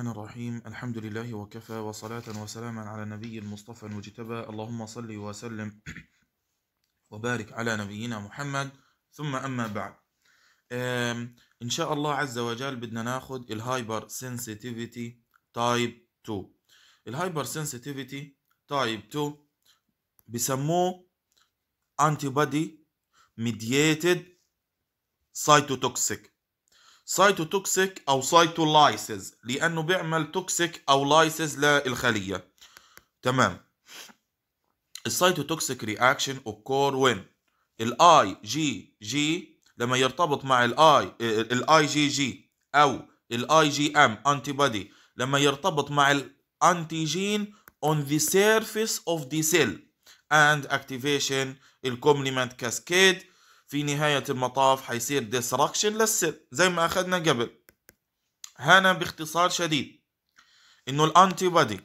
الرحمن الرحيم الحمد لله وكفى وصلاة وسلاما على نبي المصطفى المجتبى اللهم صل وسلم وبارك على نبينا محمد ثم أما بعد إن شاء الله عز وجل بدنا ناخد الهايبر سنسيتيفيتي تايب 2 الهايبر سنسيتيفيتي تايب 2 بسموه antibody mediated cytotoxic سايتوتوكسيك او سايتولايسز لانه بيعمل توكسيك او لايسز للخليه تمام السايتوتوكسيك رياكشن اوكور وين الاي جي جي لما يرتبط مع الاي الاي جي جي او الاي جي ام انتي بودي لما يرتبط مع الانتيجين on the surface of the cell and activation الكومبلمنت كاسكيد في نهاية المطاف حيصير ديستركشن للسر زي ما أخذنا قبل هنا باختصار شديد إنه الأنتي بادي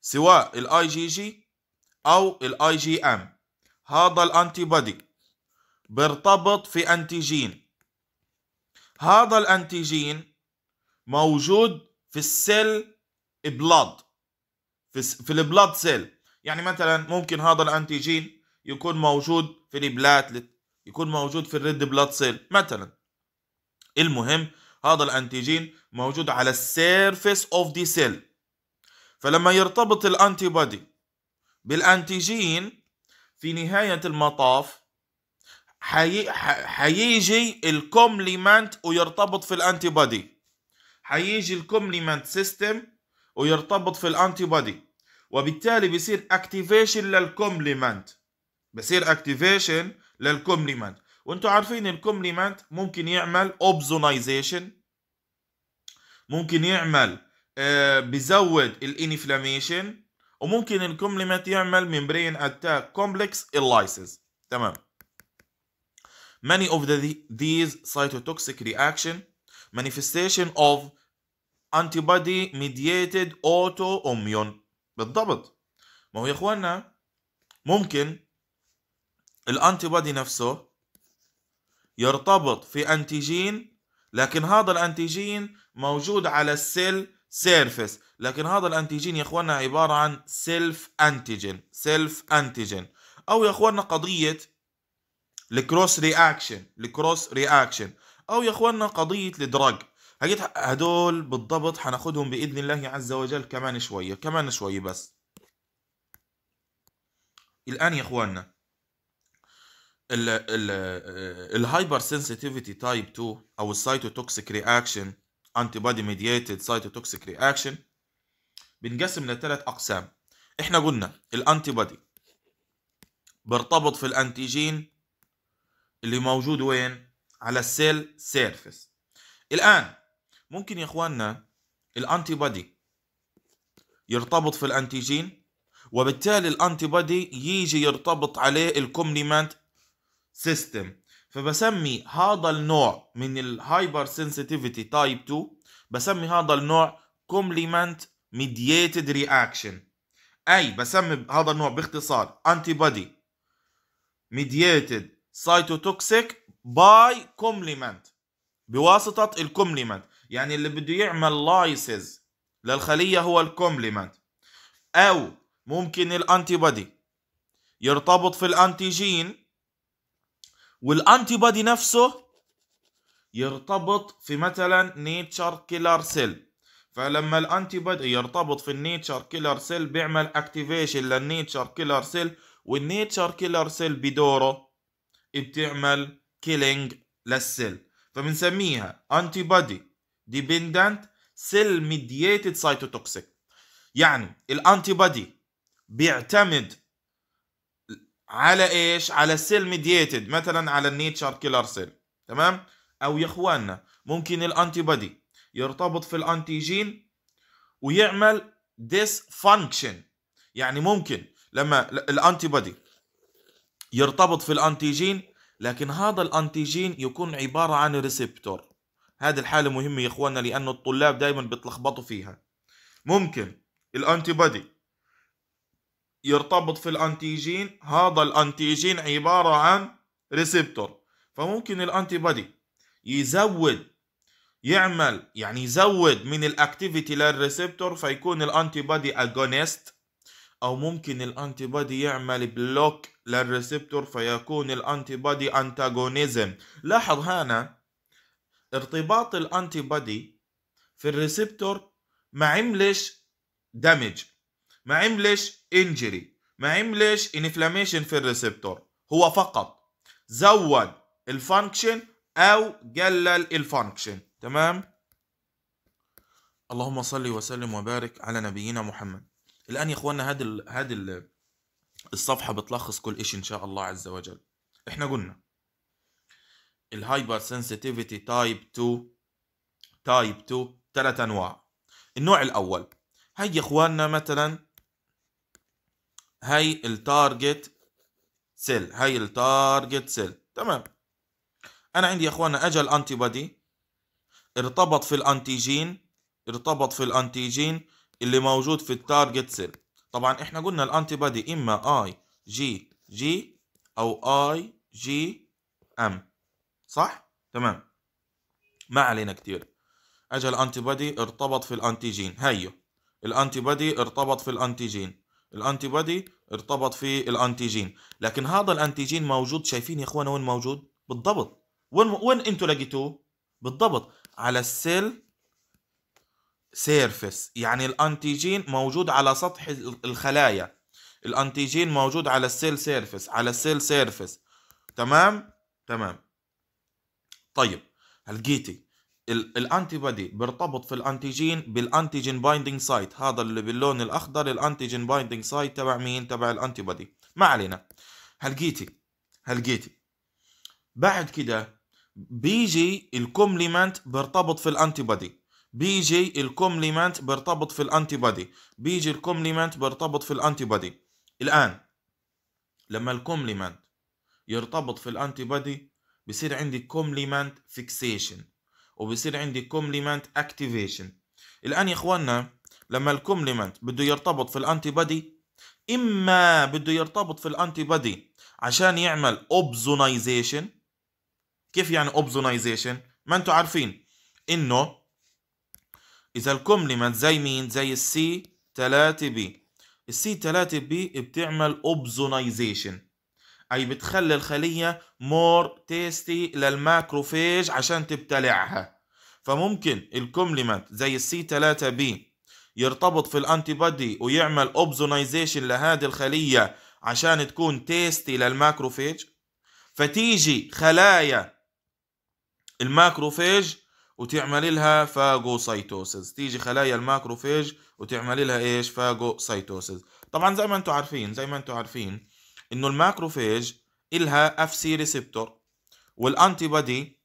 سواء الأي جي جي أو الأي جي أم هذا الأنتي بادي بيرتبط في أنتيجين هذا الأنتيجين موجود في السيل بلاد في, في البلاد سيل يعني مثلا ممكن هذا الأنتيجين يكون موجود في البلاتلت يكون موجود في الريد بلاد سيل مثلا المهم هذا الانتيجين موجود على السيرفيس اوف دي سيل فلما يرتبط الانتي بودي بالانتيجين في نهاية المطاف حي... حيجي الكومليمنت ويرتبط في الانتي بودي حيجي الكومليمنت سيستم ويرتبط في الانتي بودي وبالتالي بيصير اكتيفيشن للكومليمنت بصير اكتيفيشن للكومبليمنت وانتم عارفين الكومبليمنت ممكن يعمل اوبزونايزيشن ممكن يعمل بزود آه، بيزود الانفلاميشن وممكن الكومبليمنت يعمل ممبرين اتاك كومبلكس اللايسز تمام many of the, these cytotoxic reaction manifestation of antibody mediated autoimmune بالضبط ما هو يا اخوانا ممكن الانتي بودي نفسه يرتبط في انتيجين لكن هذا الانتيجين موجود على السيل سيرفس لكن هذا الانتيجين يا اخواننا عباره عن سيلف انتيجين سيلف انتيجين او يا اخواننا قضيه الكروس رياكشن الكروس رياكشن او يا اخواننا قضيه الدراج هجيت هدول بالضبط حناخذهم باذن الله عز وجل كمان شويه كمان شويه بس الان يا اخواننا ال ال الهايبر سنسيتيفيتي تايب 2 او السيتوتوكسيك رياكشن انتي بادي ميدييتد سيتوتوكسيك رياكشن بنقسم لثلاث اقسام احنا قلنا الانتي بادي بيرتبط في الانتيجين اللي موجود وين على السيل سيرفيس الان ممكن يا اخواننا الانتي بادي يرتبط في الانتيجين وبالتالي الانتي بادي يجي يرتبط عليه الكومبلمنت سيستم فبسمي هذا النوع من الهايبر سنسيتيفيتي تايب 2 بسمي هذا النوع كومبليمنت ميدييتد رياكشن اي بسمي هذا النوع باختصار انتي بودي ميدييتد سايتوتوكسيك باي كومبليمنت بواسطه الكومبليمنت يعني اللي بده يعمل لايسز للخليه هو الكومبليمنت او ممكن الانتي بودي يرتبط في الانتيجين والانتي بادي نفسه يرتبط في مثلا نيتشر كيلر سيل فلما الانتي بادي يرتبط في النيتشر كيلر سيل بيعمل اكتيفيشن للنيتشر كيلر سيل والنيتشر كيلر سيل بدوره بتعمل كيلينج للسيل فبنسميها انتي بادي ديبندنت سيل ميدييتد سايتوتوكسيك يعني الانتي بادي بيعتمد على ايش على السيل ميدييتد مثلا على النيتشر كيلر سيل تمام او يا اخواننا ممكن الانتي بودي يرتبط في الانتيجين ويعمل ديس فانكشن يعني ممكن لما الانتي بودي يرتبط في الانتيجين لكن هذا الانتيجين يكون عبارة عن ريسبتور هذه الحالة مهمة يا اخواننا لانه الطلاب دائما بيتلخبطوا فيها ممكن الانتي بودي يرتبط في الانتيجين هذا الانتيجين عبارة عن ريسبتور فممكن الانتي بادي يزود يعمل يعني يزود من الاكتيفيتي للريسبتور فيكون الانتي بادي اجونيست او ممكن الانتي بادي يعمل بلوك للريسبتور فيكون الانتي بادي انتاجونيزم لاحظ هنا ارتباط الانتي بادي في الريسبتور ما عملش دامج ما عملش انجري ما عملش انفلاميشن في الريسبتور هو فقط زود الفانكشن او قلل الفانكشن تمام اللهم صل وسلم وبارك على نبينا محمد الان يا اخواننا هذه ال... هذه الصفحه بتلخص كل شيء ان شاء الله عز وجل احنا قلنا الهايبر سنسيتيفيتي تايب 2 تايب 2 ثلاث انواع النوع الاول هاي يا اخواننا مثلا هاي التارجت سيل هاي التارجت سيل تمام انا عندي يا اخوانا اجى الانتي بادي ارتبط في الانتيجين ارتبط في الانتيجين اللي موجود في التارجت سيل طبعا احنا قلنا الانتي بادي اما اي جي جي او اي جي ام صح تمام ما علينا كتير اجى الانتي بادي ارتبط في الانتيجين هيو الانتي بادي ارتبط في الانتيجين الانتي بودي ارتبط في الانتيجين لكن هذا الانتيجين موجود شايفين يا اخوانا وين موجود بالضبط وين وين انتوا لقيتوه بالضبط على السيل سيرفس يعني الانتيجين موجود على سطح الخلايا الانتيجين موجود على السيل سيرفس على السيل سيرفس تمام تمام طيب هلقيتي الانتي بادي بيرتبط في الانتيجين بالانتيجين بايندينج سايت هذا اللي باللون الاخضر الانتيجين بايندينج سايت تبع مين تبع الانتي بادي ما علينا هلقيتي هلقيتي بعد كده بيجي الكومليمنت بيرتبط في الانتي بادي بيجي الكومليمنت بيرتبط في الانتي بادي بيجي الكومليمنت بيرتبط في الانتي بادي الان لما الكومليمنت يرتبط في الانتي بادي بصير عندي كومليمنت فيكسيشن وبصير عندي كومبليمنت اكتيفيشن الان يا اخواننا لما الكومبليمنت بده يرتبط في الانتي بادي اما بده يرتبط في الانتي بادي عشان يعمل اوبزونايزيشن كيف يعني اوبزونايزيشن ما انتم عارفين انه اذا الكومبليمنت زي مين زي السي 3 بي السي 3 بي بتعمل اوبزونايزيشن أي بتخلي الخلية مور تيستي للماكروفيج عشان تبتلعها فممكن الكومبلمنت زي السي 3 بي يرتبط في الانتي بادي ويعمل اوبزونايزيشن لهذه الخلية عشان تكون تيستي للماكروفيج فتيجي خلايا الماكروفيج وتعمل لها فاجوسايتوسز تيجي خلايا الماكروفيج وتعمل لها ايش فاجوسايتوسز طبعا زي ما انتم عارفين زي ما انتم عارفين انه الماكروفاج الها اف سي ريسبتور والانتي بادي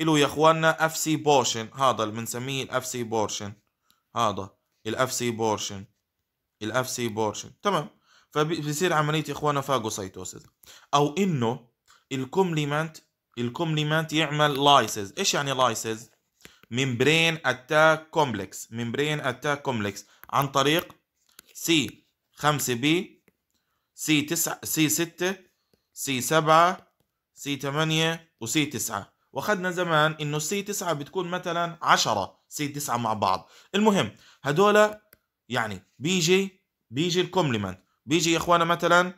له يا اخواننا اف سي بورشن هذا اللي بنسميه الاف سي بورشن هذا الاف سي بورشن الاف سي بورشن تمام فبصير عمليه يا اخواننا فاجوسايتوسيس او انه الكومبليمنت الكومبليمنت يعمل لايسز ايش يعني لايسز ممبرين اتاك كومبلكس ممبرين اتاك كومبلكس عن طريق سي 5 بي سي تسعة سي ستة سي سبعة سي تمانية وسي تسعة واخدنا زمان انه سي تسعة بتكون مثلا عشرة سي تسعة مع بعض المهم هدول يعني بيجي بيجي الكومبلمنت بيجي يا اخوانا مثلا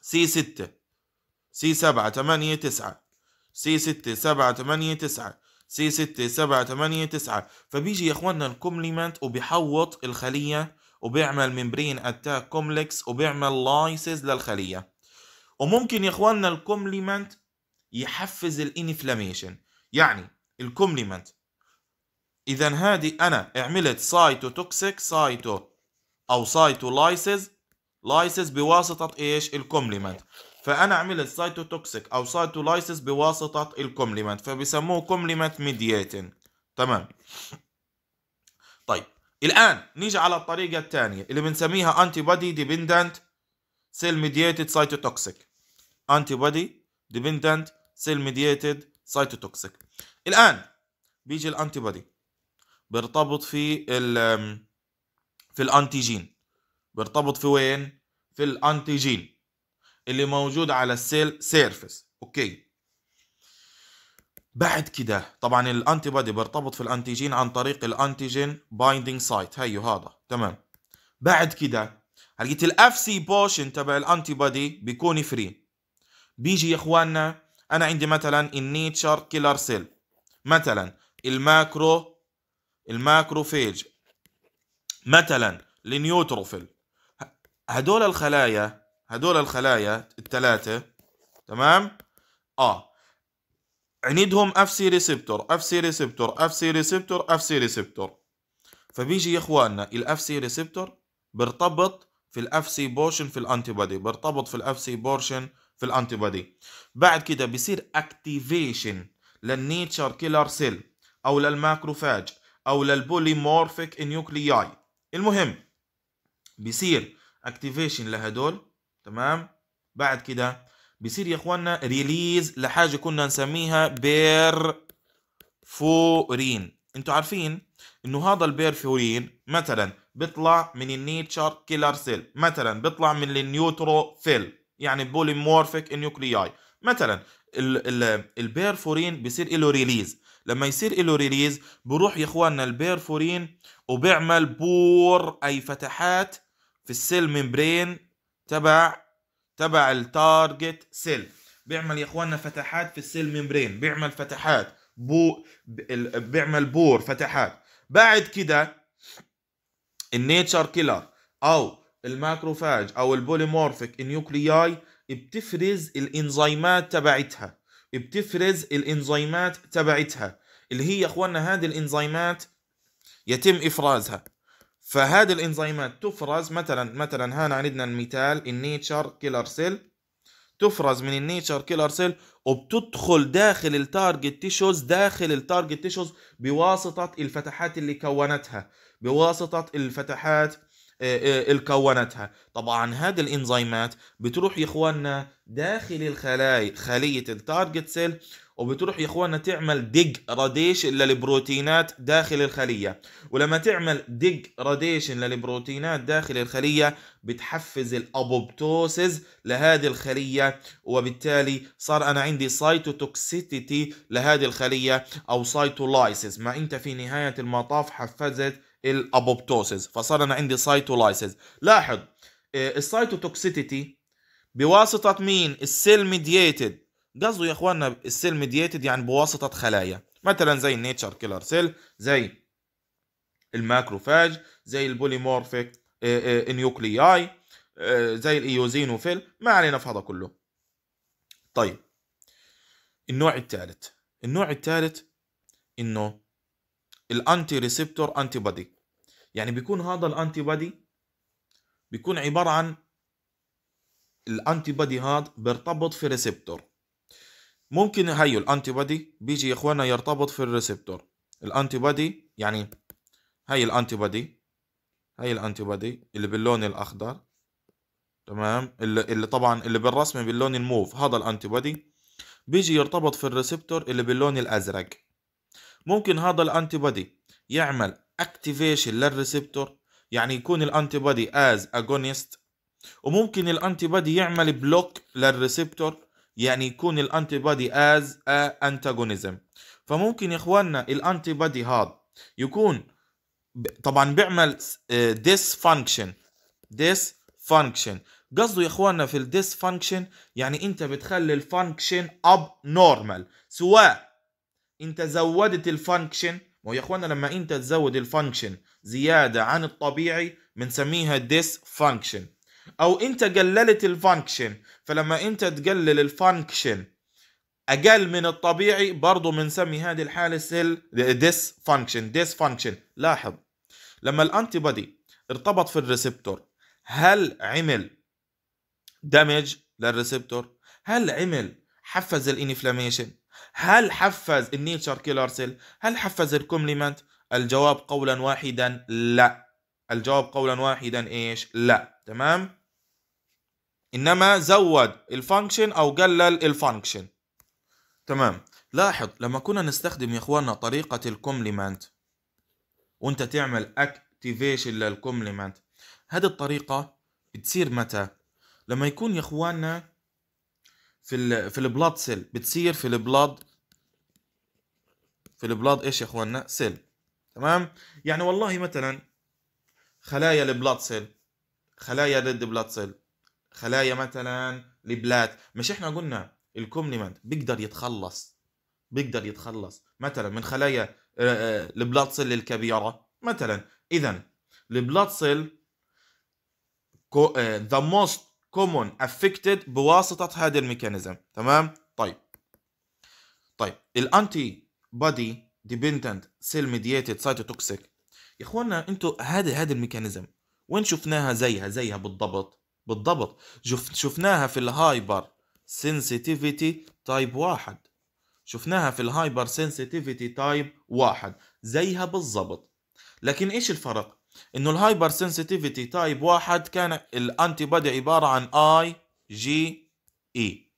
سي ستة سي سبعة تمانية تسعة سي ستة سبعة تمانية تسعة سي ستة سبعة تمانية تسعة فبيجي يا اخوانا الكومبلمنت وبيحوط الخلية وبيعمل ممبرين اتاك كوملكس وبيعمل لايسز للخليه وممكن يا اخواننا الكومليمنت يحفز الانفلاميشن يعني الكومليمنت اذا هذه انا عملت سايتو توكسيك سايتو او سايتو لايسز لايسز بواسطه ايش الكومليمنت فانا عملت سايتو توكسيك او سايتو لايسز بواسطه الكومليمنت فبسموه كومليمنت ميدييتنج تمام الآن نيجي على الطريقة الثانية اللي بنسميها أنتي بودي ديبندنت سيل ميديتد سايتوتوكسيك أنتي بودي ديبندنت سيل ميديتد سايتوتوكسيك الآن بيجي الأنتي بودي بيرتبط في ال في الأنتيجين بيرتبط في وين؟ في الأنتيجين اللي موجود على السيل سيرفس أوكي بعد كده طبعا الانتي بادي بيرتبط في الانتيجين عن طريق الانتيجين بايندينج سايت هيو هذا تمام بعد كده هلقيت الاف سي بوشن تبع الانتي بادي بيكون فري بيجي يا اخواننا انا عندي مثلا النيتشر كيلر سيل مثلا الماكرو الماكروفيج مثلا النيوتروفيل هدول الخلايا هدول الخلايا الثلاثه تمام اه عندهم اف سي ريسبتور اف سي ريسبتور اف سي ريسبتور اف سي ريسبتور فبيجي يا اخواننا الاف سي ريسبتور بيرتبط في الاف سي بورشن في الانتيبادي بيرتبط في الاف سي بورشن في الانتيبادي بعد كده بيصير اكتيفيشن للنيتشر كيلر سيل او للماكروفاج او للبوليمورفيك نيوكلياي المهم بيصير اكتيفيشن لهدول تمام بعد كده بصير يا اخواننا ريليز لحاجه كنا نسميها بير فورين انتوا عارفين انه هذا البيرفورين مثلا بيطلع من النيتشر كيلر سيل مثلا بيطلع من النيوتروفيل يعني بوليمورفيك نيوكلياي مثلا البيرفورين بصير له ريليز لما يصير له ريليز بروح يا اخواننا البيرفورين وبيعمل بور اي فتحات في السيل ممبرين تبع تبع التارجت سيل بيعمل يا اخواننا فتحات في السيل ممبرين بيعمل فتحات بو بيعمل بور فتحات بعد كده النيتشر كيلر او الماكروفاج او البوليمورفيك نيوكلياي بتفرز الانزيمات تبعتها بتفرز الانزيمات تبعتها اللي هي يا اخواننا هذه الانزيمات يتم افرازها فهذه الانزيمات تفرز مثلا مثلا هنا عندنا المثال النيتشر كيلر سيل تفرز من النيتشر كيلر سيل وبتدخل داخل التارجت تيشوز داخل التارجت تيشوز بواسطه الفتحات اللي كونتها بواسطه الفتحات آه، آه، اللي كونتها طبعا هذه الانزيمات بتروح يا اخواننا داخل الخلايا خليه التارجت سيل وبتروح يا اخوانا تعمل ديجراديشن للبروتينات داخل الخليه ولما تعمل ديجراديشن للبروتينات داخل الخليه بتحفز الابوبتوسز لهذه الخليه وبالتالي صار انا عندي سايتوتوكسيتي لهذه الخليه او سايتولايسيس ما انت في نهايه المطاف حفزت الابوبتوسز فصار انا عندي سايتولايسيس لاحظ آه، السايتوتوكسيتي بواسطه مين السيل ميدييتد قصده يا اخواننا السيل ميدييتد يعني بواسطه خلايا مثلا زي النيتشر كيلر سيل زي الماكروفاج زي البوليمورفيك آه، آه، اي آه، زي الايوزينوفيل ما علينا في هذا كله طيب النوع الثالث النوع الثالث انه الانتي ريسبتور انتي بادي يعني بيكون هذا الانتي بادي بيكون عباره عن الانتي بادي هذا بيرتبط في ريسبتور ممكن هيو الانتي بادي بيجي يا اخوانا يرتبط في الريسبتور الانتي بادي يعني هي الانتي بادي هي الانتي بادي اللي باللون الاخضر تمام اللي, اللي طبعا اللي بالرسم باللون الموف هذا الانتي بادي بيجي يرتبط في الريسبتور اللي باللون الازرق ممكن هذا الانتي بادي يعمل اكتيفيشن للريسبتور يعني يكون الانتي بادي از اجونست وممكن الانتي بادي يعمل بلوك للريسبتور يعني يكون الانتي بادي از انتاجونيزم فممكن يا اخواننا الانتي بادي هذا يكون طبعا بيعمل ديس فانكشن ديس فانكشن قصده يا اخواننا في الديس فانكشن يعني انت بتخلي الفانكشن اب نورمال سواء انت زودت الفانكشن مو يا اخوانا لما انت تزود الفانكشن زياده عن الطبيعي بنسميها ديس فانكشن او انت قللت الفانكشن فلما انت تقلل الفانكشن اقل من الطبيعي برضه بنسمي هذه الحاله سيل ديس فانكشن ديس فانكشن لاحظ لما الانتي بودي ارتبط في الريسبتور هل عمل دمج للريسبتور هل عمل حفز الانفلاميشن هل حفز النيتشر كيلر سيل هل حفز الكومبلمنت الجواب قولا واحدا لا الجواب قولا واحدا ايش لا تمام انما زود الفانكشن او قلل الفانكشن تمام لاحظ لما كنا نستخدم يا اخواننا طريقة الكومليمنت وانت تعمل اكتيفيشن للكومليمنت هذه الطريقة بتصير متى لما يكون يا اخواننا في ال في البلاد سيل بتصير في البلاد في البلاد ايش يا اخواننا سيل تمام يعني والله مثلا خلايا البلاد سيل خلايا ريد بلاد سيل خلايا مثلا البلات مش احنا قلنا الكومبلمنت بيقدر يتخلص بيقدر يتخلص مثلا من خلايا آه، آه، البلات سيل الكبيره مثلا اذا البلات سيل ذا موست كومون افكتد بواسطه هذا الميكانيزم تمام طيب طيب الانتي بودي ديبندنت سيل ميدييتد سايتوتوكسيك يا اخوانا انتوا هذا هذا الميكانيزم وين شفناها زيها زيها بالضبط بالضبط شفناها في الهايبر سنسيتيفيتي تايب واحد شفناها في الهايبر سنسيتيفيتي تايب واحد زيها بالضبط لكن ايش الفرق انه الهايبر سنسيتيفيتي تايب واحد كان الانتي بادي عباره عن اي جي اي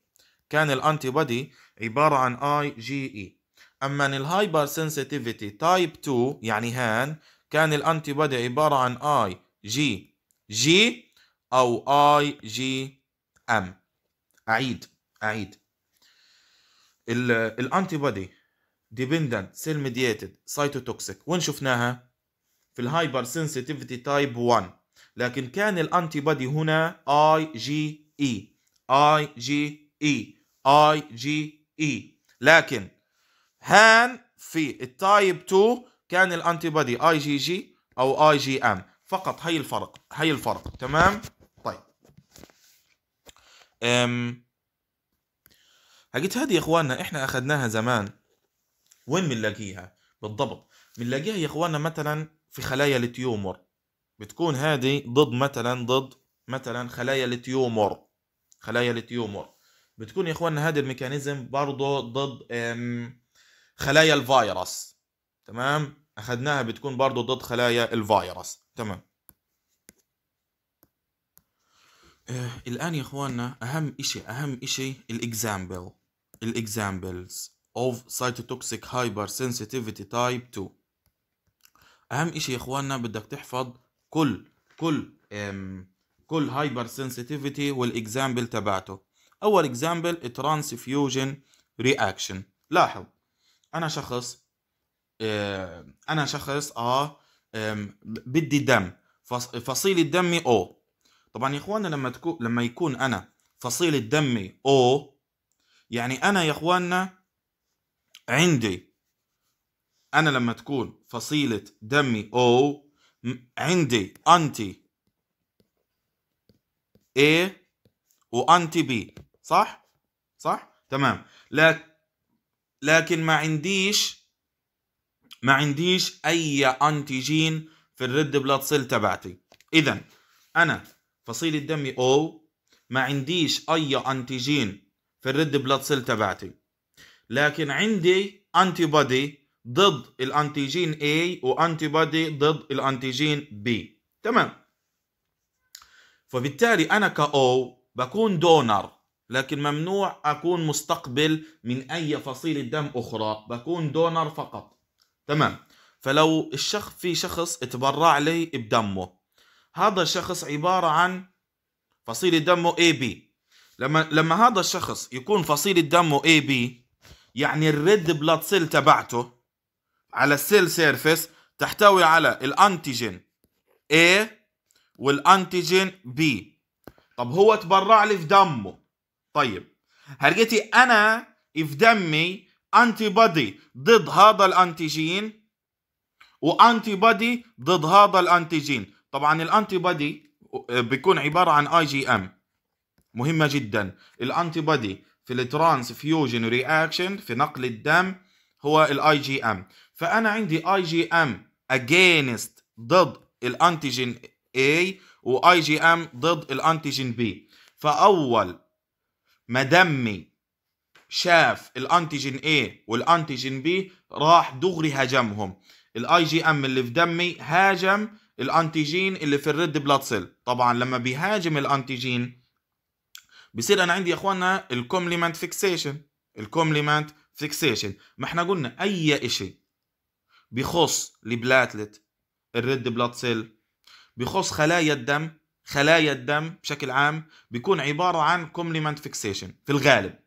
كان الانتي بادي عباره عن اي جي اي اما الهايبر سنسيتيفيتي تايب 2 يعني هان كان الانتي بادي عباره عن اي جي جي أو اي جي ام أعيد أعيد الانتي بودي ديبندنت سيل ميدييتد سايتوتوكسيك وين شفناها؟ في الهايبر سنسيتيفيتي تايب 1 لكن كان الانتي بودي هنا اي جي اي اي جي اي اي جي اي لكن هان في التايب 2 كان الانتي بودي اي جي جي او اي جي ام فقط هي الفرق هي الفرق تمام أم حقت هذه يا اخواننا احنا اخذناها زمان وين بنلاقيها بالضبط بنلاقيها يا اخواننا مثلا في خلايا التيومر بتكون هذه ضد مثلا ضد مثلا خلايا التيومر خلايا التيومر بتكون يا اخواننا هذا الميكانيزم برضه ضد خلايا الفيروس تمام اخذناها بتكون برضه ضد خلايا الفيروس تمام آه، الآن يا إخواننا أهم إشي أهم إشي الإكزامبل الإكزامبلز of cytotoxic hypersensitivity type 2 أهم إشي يا إخواننا بدك تحفظ كل كل كل هايبر سنسيتيفيتي والإكزامبل تبعته أول إكزامبل ترانسفيوجن رياكشن لاحظ أنا شخص آه، أنا شخص آه بدي دم فصيل الدم O طبعا يا اخواننا لما تكون لما يكون انا فصيلة دمي او يعني انا يا اخواننا عندي انا لما تكون فصيلة دمي او عندي انتي A وانتي بي صح صح تمام لكن لكن ما عنديش ما عنديش اي انتيجين في الريد بلاد سيل تبعتي اذا انا فصيلة دمي او ما عنديش اي انتيجين في الريد بلاد سيل تبعتي لكن عندي انتي بودي ضد الانتيجين A وانتي بودي ضد الانتيجين B تمام فبالتالي انا كاو بكون دونر لكن ممنوع اكون مستقبل من اي فصيلة دم اخرى بكون دونر فقط تمام فلو الشخص في شخص اتبرع لي بدمه هذا الشخص عبارة عن فصيلة دمه AB لما لما هذا الشخص يكون فصيلة دمه AB يعني الريد بلاد سيل تبعته على السيل سيرفيس تحتوي على الانتيجين A والانتيجين B طب هو تبرع لي في دمه طيب هلقيتي انا في دمي انتي بودي ضد هذا الانتيجين وانتي بودي ضد هذا الانتيجين طبعا الانتي آه، بادي بيكون عباره عن اي جي ام مهمه جدا الانتي بادي في الترانس فيوجن رياكشن في نقل الدم هو الاي جي ام فانا عندي اي جي ام اجينست ضد الانتيجين A واي جي ام ضد الانتيجين B فاول ما دمي شاف الانتيجين A والانتيجين B راح دغري هاجمهم الاي جي ام اللي في دمي هاجم الانتيجين اللي في الريد بلاد سيل طبعا لما بيهاجم الانتيجين بصير انا عندي يا اخواننا الكومبلمنت فيكسيشن الكومبلمنت فيكسيشن ما احنا قلنا اي شيء بيخص البلاتلت الريد بلاد سيل بيخص خلايا الدم خلايا الدم بشكل عام بيكون عبارة عن كومبلمنت فيكسيشن في الغالب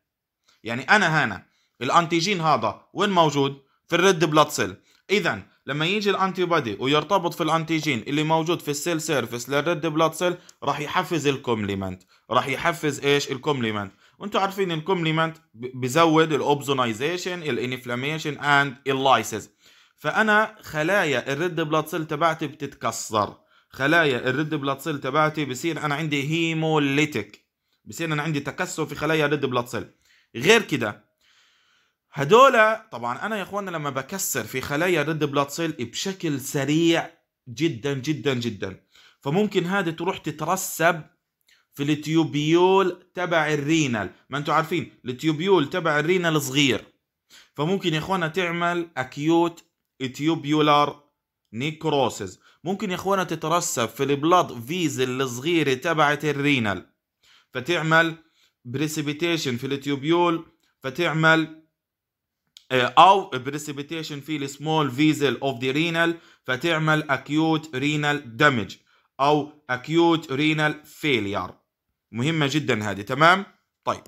يعني أنا هنا الأنتيجين هذا وين موجود؟ في الريد بلاد سيل إذا لما يجي الانتي بادي ويرتبط في الانتيجين اللي موجود في السيل سيرفيس للريد بلاد سيل راح يحفز الكومليمنت راح يحفز ايش الكومليمنت وانتم عارفين الكومليمنت بزود الاوبزونايزيشن الانفلاميشن اند اللايسز فانا خلايا الريد بلاد سيل تبعتي بتتكسر خلايا الريد بلاد سيل تبعتي بصير انا عندي هيموليتيك بصير انا عندي تكسر في خلايا الريد بلاد سيل غير كده هدول طبعا انا يا اخوانا لما بكسر في خلايا ريد بلاد سيل بشكل سريع جدا جدا جدا فممكن هذه تروح تترسب في التيوبيول تبع الرينال ما انتم عارفين التيوبيول تبع الرينال صغير فممكن يا اخوانا تعمل اكيوت تيوبيولار نيكروسز ممكن يا اخوانا تترسب في البلاد فيزل الصغيره تبعت الرينال فتعمل بريسيبيتيشن في التيوبيول فتعمل آه، او precipitation في السمول فيزل اوف ذا رينال فتعمل اكيوت رينال دامج او اكيوت رينال فيلير مهمه جدا هذه تمام طيب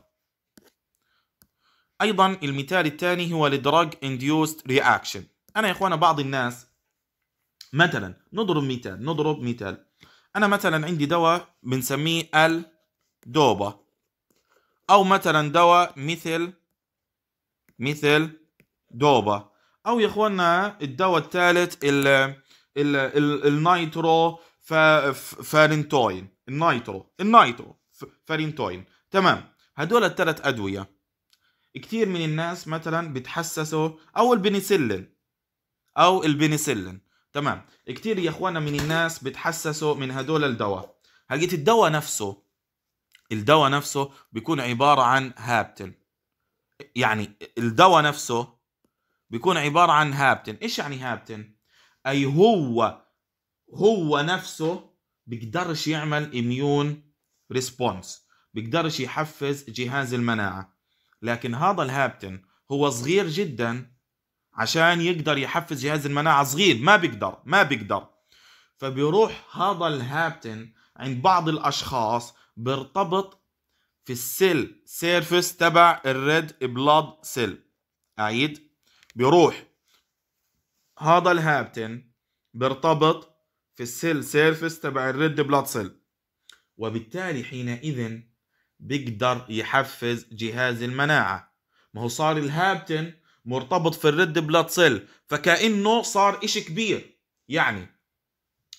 ايضا المثال الثاني هو الدراج انديوست رياكشن انا يا اخوانا بعض الناس مثلا نضرب مثال نضرب مثال انا مثلا عندي دواء بنسميه الدوبا او مثلا دواء مثل مثل دوبا او يا اخوانا الدواء الثالث النايترو فارنتوين النايترو النايترو فارنتوين تمام هدول الثلاث ادويه كثير من الناس مثلا بتحسسوا او البنسلين او البنسلين تمام كثير يا اخوانا من الناس بتحسسوا من هدول الدواء هلقيت الدواء نفسه الدواء نفسه بيكون عبارة عن هابتن يعني الدواء نفسه بيكون عبارة عن هابتن ايش يعني هابتن اي هو هو نفسه بيقدرش يعمل اميون ريسبونس بيقدرش يحفز جهاز المناعة لكن هذا الهابتن هو صغير جدا عشان يقدر يحفز جهاز المناعة صغير ما بيقدر ما بيقدر فبيروح هذا الهابتن عند بعض الأشخاص بيرتبط في السيل سيرفس تبع الريد بلاد سيل أعيد بيروح هذا الهابتن بيرتبط في السيل سيرفس تبع الريد بلاد سيل وبالتالي حينئذ بيقدر يحفز جهاز المناعة ما هو صار الهابتن مرتبط في الريد بلاد سيل فكأنه صار إشي كبير يعني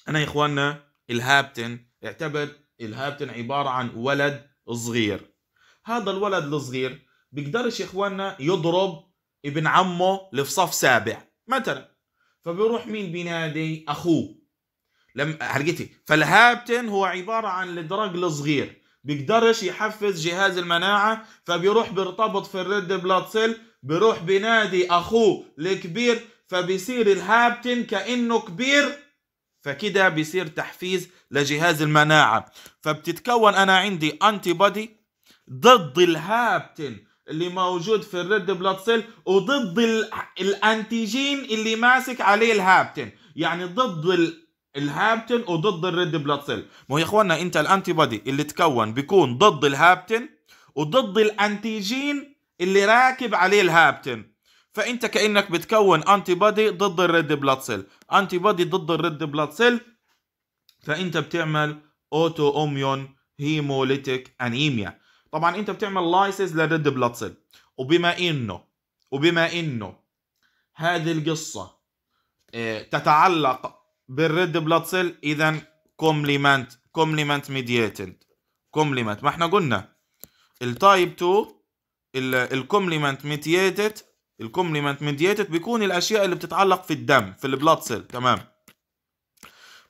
أنا يا إخواننا الهابتن اعتبر الهابتن عبارة عن ولد صغير هذا الولد الصغير بيقدرش يا إخواننا يضرب ابن عمه اللي في صف سابع مثلا فبيروح مين بينادي اخوه لم حرقتي فالهابتن هو عباره عن الدرج الصغير بيقدرش يحفز جهاز المناعه فبيروح بيرتبط في الريد بلاد سيل بيروح بينادي اخوه الكبير فبيصير الهابتن كانه كبير فكده بيصير تحفيز لجهاز المناعه فبتتكون انا عندي انتي بودي ضد الهابتن اللي موجود في الريد بلاد سيل وضد الانتيجين اللي ماسك عليه الهابتن يعني ضد الهابتن وضد الريد بلاد سيل ما هو يا اخوانا انت الانتي بودي اللي تكون بيكون ضد الهابتن وضد الانتيجين اللي راكب عليه الهابتن فانت كانك بتكون انتي بودي ضد الريد بلاد سيل انتي بودي ضد الريد بلاد سيل فانت بتعمل اوتو اوميون هيموليتيك انيميا طبعا انت بتعمل لايسز للريد بلاد سيل وبما انه وبما انه هذه القصه آه، تتعلق بالريد بلاد سيل اذا كومبليمنت كومبليمنت ميدييتد كومبليمنت ما احنا قلنا التايب 2 الكومبليمنت ميدييتد الكومبليمنت ميدييتد بيكون الاشياء اللي بتتعلق في الدم في البلاد سيل تمام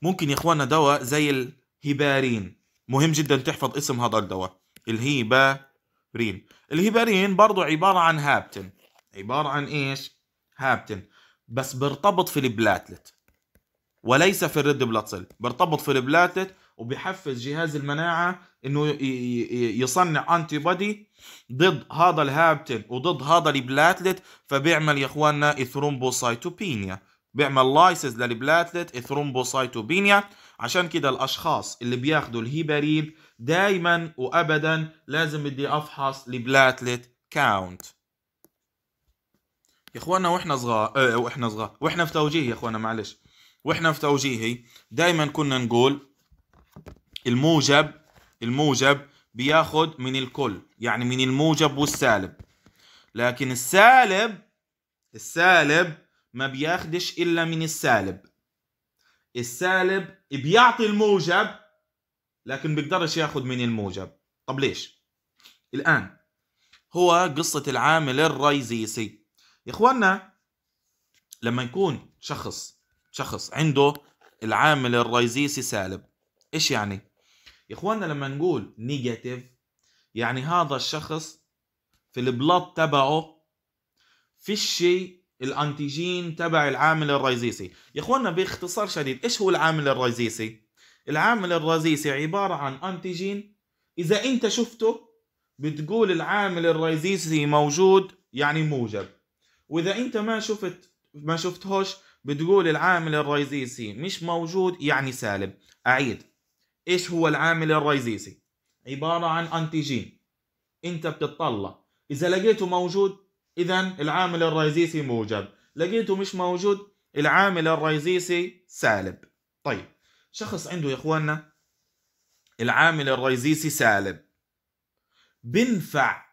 ممكن يا اخوانا دواء زي الهبارين مهم جدا تحفظ اسم هذا الدواء الهيبارين الهيبارين برضو عبارة عن هابتن عبارة عن إيش هابتن بس بيرتبط في البلاتلت وليس في الريد بلاد سيل بيرتبط في البلاتلت وبيحفز جهاز المناعة انه يصنع انتي بودي ضد هذا الهابتن وضد هذا البلاتلت فبيعمل يا اخواننا ثرومبوسايتوبينيا بيعمل لايسز للبلاتلت ثرومبوسايتوبينيا عشان كده الاشخاص اللي بياخدوا الهيبارين دايما وابدا لازم بدي افحص البلاتلت كاونت يا اخوانا واحنا صغار اه واحنا صغار واحنا في توجيهي يا اخوانا معلش واحنا في توجيهي دايما كنا نقول الموجب الموجب بياخد من الكل يعني من الموجب والسالب لكن السالب السالب ما بياخدش الا من السالب السالب بيعطي الموجب لكن بيقدرش ياخذ من الموجب طب ليش الان هو قصه العامل الرئيسي يا اخوانا لما يكون شخص شخص عنده العامل الرئيسي سالب ايش يعني يا اخوانا لما نقول نيجاتيف يعني هذا الشخص في البلاد تبعه في الشيء الانتيجين تبع العامل الرئيسي يا اخوانا باختصار شديد ايش هو العامل الرئيسي العامل الرئيسي عبارة عن أنتيجين إذا أنت شفته بتقول العامل الرئيسي موجود يعني موجب وإذا أنت ما شفت ما شفتهوش بتقول العامل الرئيسي مش موجود يعني سالب أعيد إيش هو العامل الرئيسي عبارة عن أنتيجين أنت بتطلع إذا لقيته موجود إذا العامل الرئيسي موجب لقيته مش موجود العامل الرئيسي سالب طيب شخص عنده يا اخواننا العامل الرئيسي سالب بنفع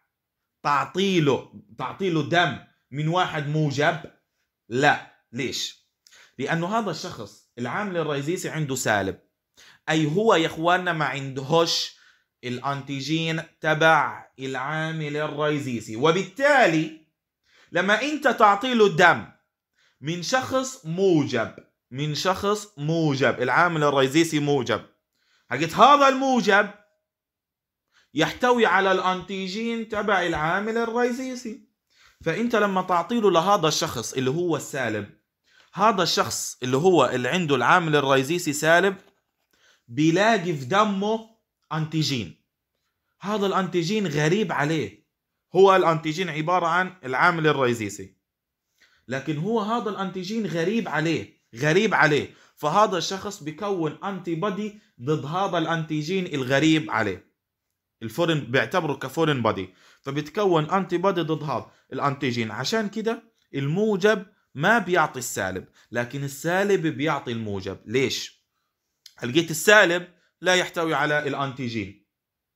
تعطيله تعطيله دم من واحد موجب لا ليش لانه هذا الشخص العامل الرئيسي عنده سالب اي هو يا اخواننا ما عندهش الانتيجين تبع العامل الرئيسي وبالتالي لما انت تعطيله دم من شخص موجب من شخص موجب العامل الرئيسي موجب حقت هذا الموجب يحتوي على الانتيجين تبع العامل الرئيسي فانت لما تعطيله لهذا الشخص اللي هو السالب هذا الشخص اللي هو اللي عنده العامل الرئيسي سالب بيلاقي في دمه انتيجين هذا الانتيجين غريب عليه هو الانتيجين عبارة عن العامل الرئيسي لكن هو هذا الانتيجين غريب عليه غريب عليه فهذا الشخص بيكون انتي بودي ضد هذا الانتيجين الغريب عليه الفورن بيعتبره كفورن بودي فبتكون انتي بودي ضد هذا الانتيجين عشان كده الموجب ما بيعطي السالب لكن السالب بيعطي الموجب ليش لقيت السالب لا يحتوي على الانتيجين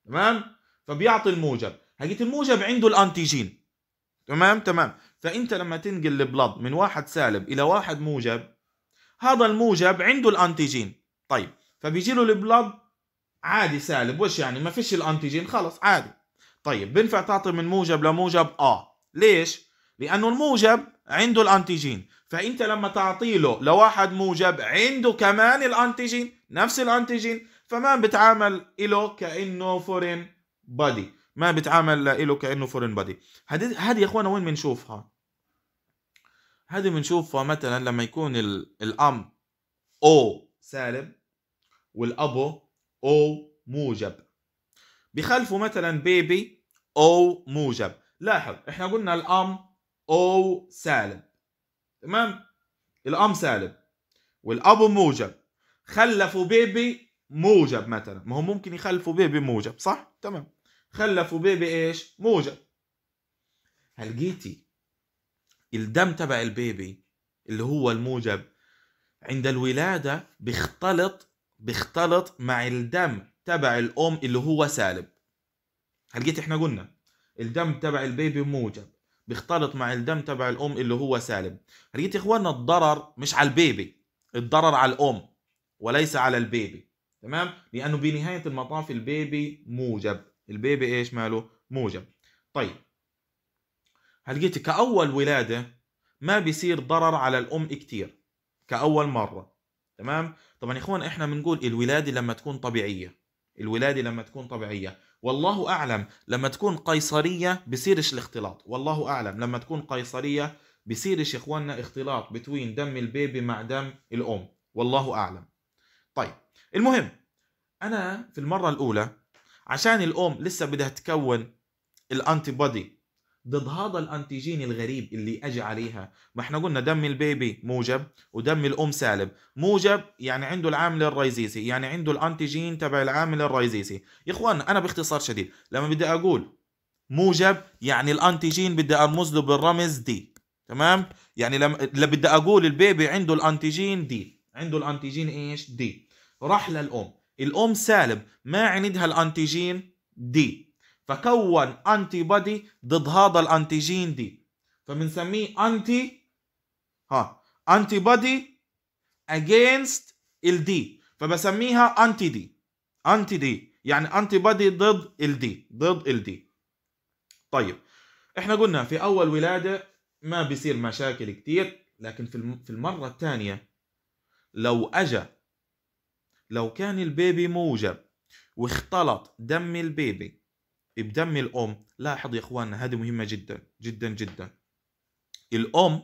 تمام فبيعطي الموجب لقيت الموجب عنده الانتيجين تمام تمام فانت لما تنقل البلد من واحد سالب الى واحد موجب هذا الموجب عنده الانتيجين طيب فبيجي له البلد عادي سالب وش يعني ما فيش الانتيجين خلص عادي طيب بينفع تعطي من موجب لموجب اه ليش لانه الموجب عنده الانتيجين فانت لما تعطي له لواحد موجب عنده كمان الانتيجين نفس الانتيجين فما بتعامل له كانه فورين بادي ما بتعامل له كانه فورين بادي هذه هذه يا اخوانا وين بنشوفها هذه بنشوفها مثلا لما يكون الأم أو سالب والأبو أو موجب بخلفه مثلا بيبي أو موجب لاحظ احنا قلنا الأم أو سالب تمام الأم سالب والأبو موجب خلفوا بيبي موجب مثلا ما هو ممكن يخلفوا بيبي موجب صح تمام خلفوا بيبي ايش موجب هل جيتي الدم تبع البيبي اللي هو الموجب عند الولادة بيختلط بيختلط مع الدم تبع الأم اللي هو سالب هلقيت احنا قلنا الدم تبع البيبي موجب بيختلط مع الدم تبع الأم اللي هو سالب هلقيت إخواننا الضرر مش على البيبي الضرر على الأم وليس على البيبي تمام لأنه بنهاية المطاف البيبي موجب البيبي إيش ماله موجب طيب هلقيتي كأول ولادة ما بيصير ضرر على الأم كتير كأول مرة تمام طبعا يا اخوان احنا بنقول الولادة لما تكون طبيعية الولادة لما تكون طبيعية والله أعلم لما تكون قيصرية بصيرش الاختلاط والله أعلم لما تكون قيصرية بصيرش يا إخواننا اختلاط بتوين دم البيبي مع دم الأم والله أعلم طيب المهم أنا في المرة الأولى عشان الأم لسه بدها تكون الأنتي بودي ضد هذا الانتيجين الغريب اللي اجى عليها ما احنا قلنا دم البيبي موجب ودم الام سالب موجب يعني عنده العامل الريزيسي يعني عنده الانتيجين تبع العامل الريزيسي يا اخوان انا باختصار شديد لما بدي اقول موجب يعني الانتيجين بدي ارمز له بالرمز دي تمام يعني لما بدي اقول البيبي عنده الانتيجين دي عنده الانتيجين ايش دي راح للام الام سالب ما عندها الانتيجين دي فكون انتي بودي ضد هذا الانتيجين دي فبنسميه انتي ها انتي بودي اجينست الدي فبسميها انتي دي انتي دي يعني انتي بودي ضد الدي ضد الدي طيب احنا قلنا في اول ولاده ما بيصير مشاكل كتير لكن في المره الثانيه لو اجى لو كان البيبي موجب واختلط دم البيبي بدم الام لاحظ يا اخواننا هذه مهمه جدا جدا جدا الام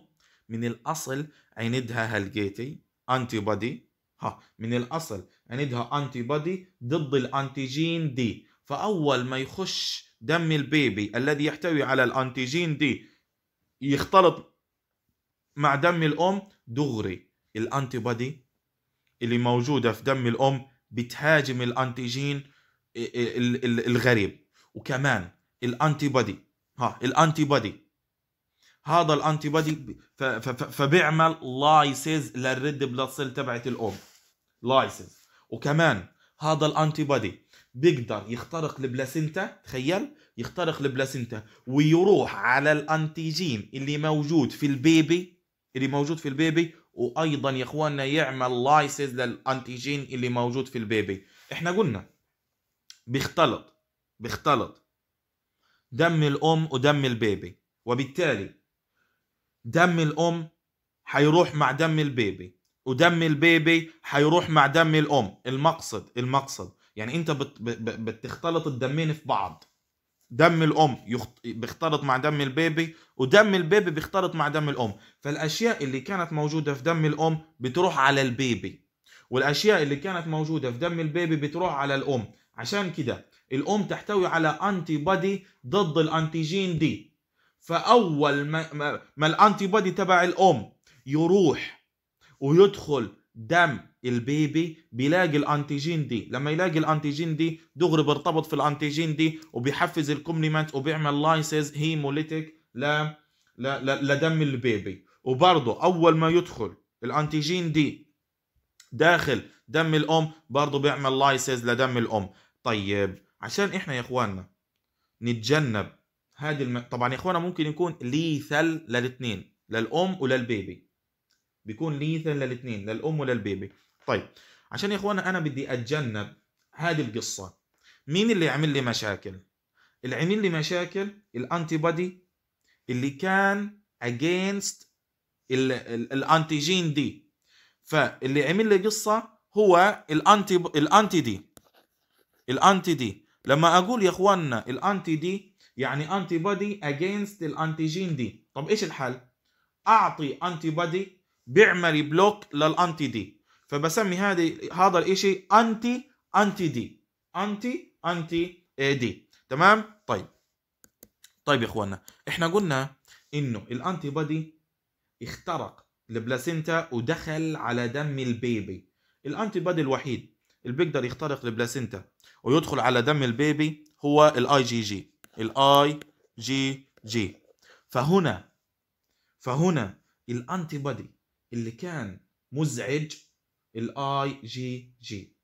من الاصل عندها هالجيتي انتي بودي ها من الاصل عندها انتي بودي ضد الانتيجين دي فاول ما يخش دم البيبي الذي يحتوي على الانتيجين دي يختلط مع دم الام دغري الانتي بودي اللي موجوده في دم الام بتهاجم الانتيجين الغريب وكمان الانتي بودي ها الانتي بودي هذا الانتي بودي فبيعمل لايسز للريد بلاد سيل تبعت الام لايسز وكمان هذا الانتي بودي بيقدر يخترق البلاسينتا تخيل يخترق البلاسينتا ويروح على الانتيجين اللي موجود في البيبي اللي موجود في البيبي وايضا يا اخواننا يعمل لايسز للانتيجين اللي موجود في البيبي احنا قلنا بيختلط بيختلط دم الام ودم البيبي وبالتالي دم الام حيروح مع دم البيبي ودم البيبي حيروح مع دم الام المقصد المقصد يعني انت بتختلط الدمين في بعض دم الام يخت... بيختلط مع دم البيبي ودم البيبي بيختلط مع دم الام فالاشياء اللي كانت موجوده في دم الام بتروح على البيبي والاشياء اللي كانت موجوده في دم البيبي بتروح على الام عشان كده الام تحتوي على انتي بودي ضد الانتيجين دي فاول ما, ما, ما الانتي بودي تبع الام يروح ويدخل دم البيبي بيلاقي الانتيجين دي لما يلاقي الانتيجين دي دغري بيرتبط في الانتيجين دي وبيحفز الكومبلمنت وبيعمل لايسز هيموليتيك ل لدم البيبي وبرضه اول ما يدخل الانتيجين دي داخل دم الام برضه بيعمل لايسز لدم الام طيب عشان احنا يا اخواننا نتجنب هذه الم... طبعا يا اخواننا ممكن يكون ليثل للاثنين للام وللبيبي بيكون ليثل للاثنين للام وللبيبي طيب عشان يا اخواننا انا بدي اتجنب هذه القصه مين اللي يعمل لي مشاكل اللي عمل لي مشاكل الانتي بودي اللي كان اجينست الانتيجين دي فاللي عمل لي قصه هو الانتي الانتي دي الانتي دي لما اقول يا اخواننا الانتي دي يعني انتي بودي اجينست الانتيجين دي طب ايش الحل اعطي انتي بودي بيعمل بلوك للانتي دي فبسمي هذه هذا الاشي انتي انتي دي انتي انتي إيه دي تمام طيب طيب يا اخوانا احنا قلنا انه الانتي بودي اخترق البلاسينتا ودخل على دم البيبي الانتي بودي الوحيد اللي بيقدر يخترق البلاسينتا ويدخل على دم البيبي هو الاي جي جي الاي جي جي فهنا فهنا الانتي بودي اللي كان مزعج الاي جي جي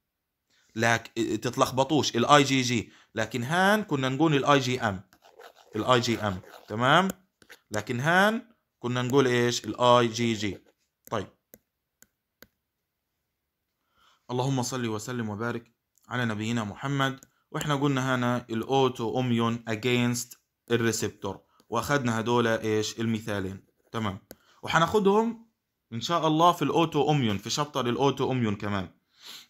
لكن تتلخبطوش الاي جي جي لكن هان كنا نقول الاي جي ام الاي جي ام تمام لكن هان كنا نقول ايش الاي جي جي طيب اللهم صل وسلم وبارك على نبينا محمد واحنا قلنا هنا الاوتو اميون اجينست الريسبتور واخدنا هدول ايش المثالين تمام وحناخدهم ان شاء الله في الاوتو اميون في شابتر الاوتو اميون كمان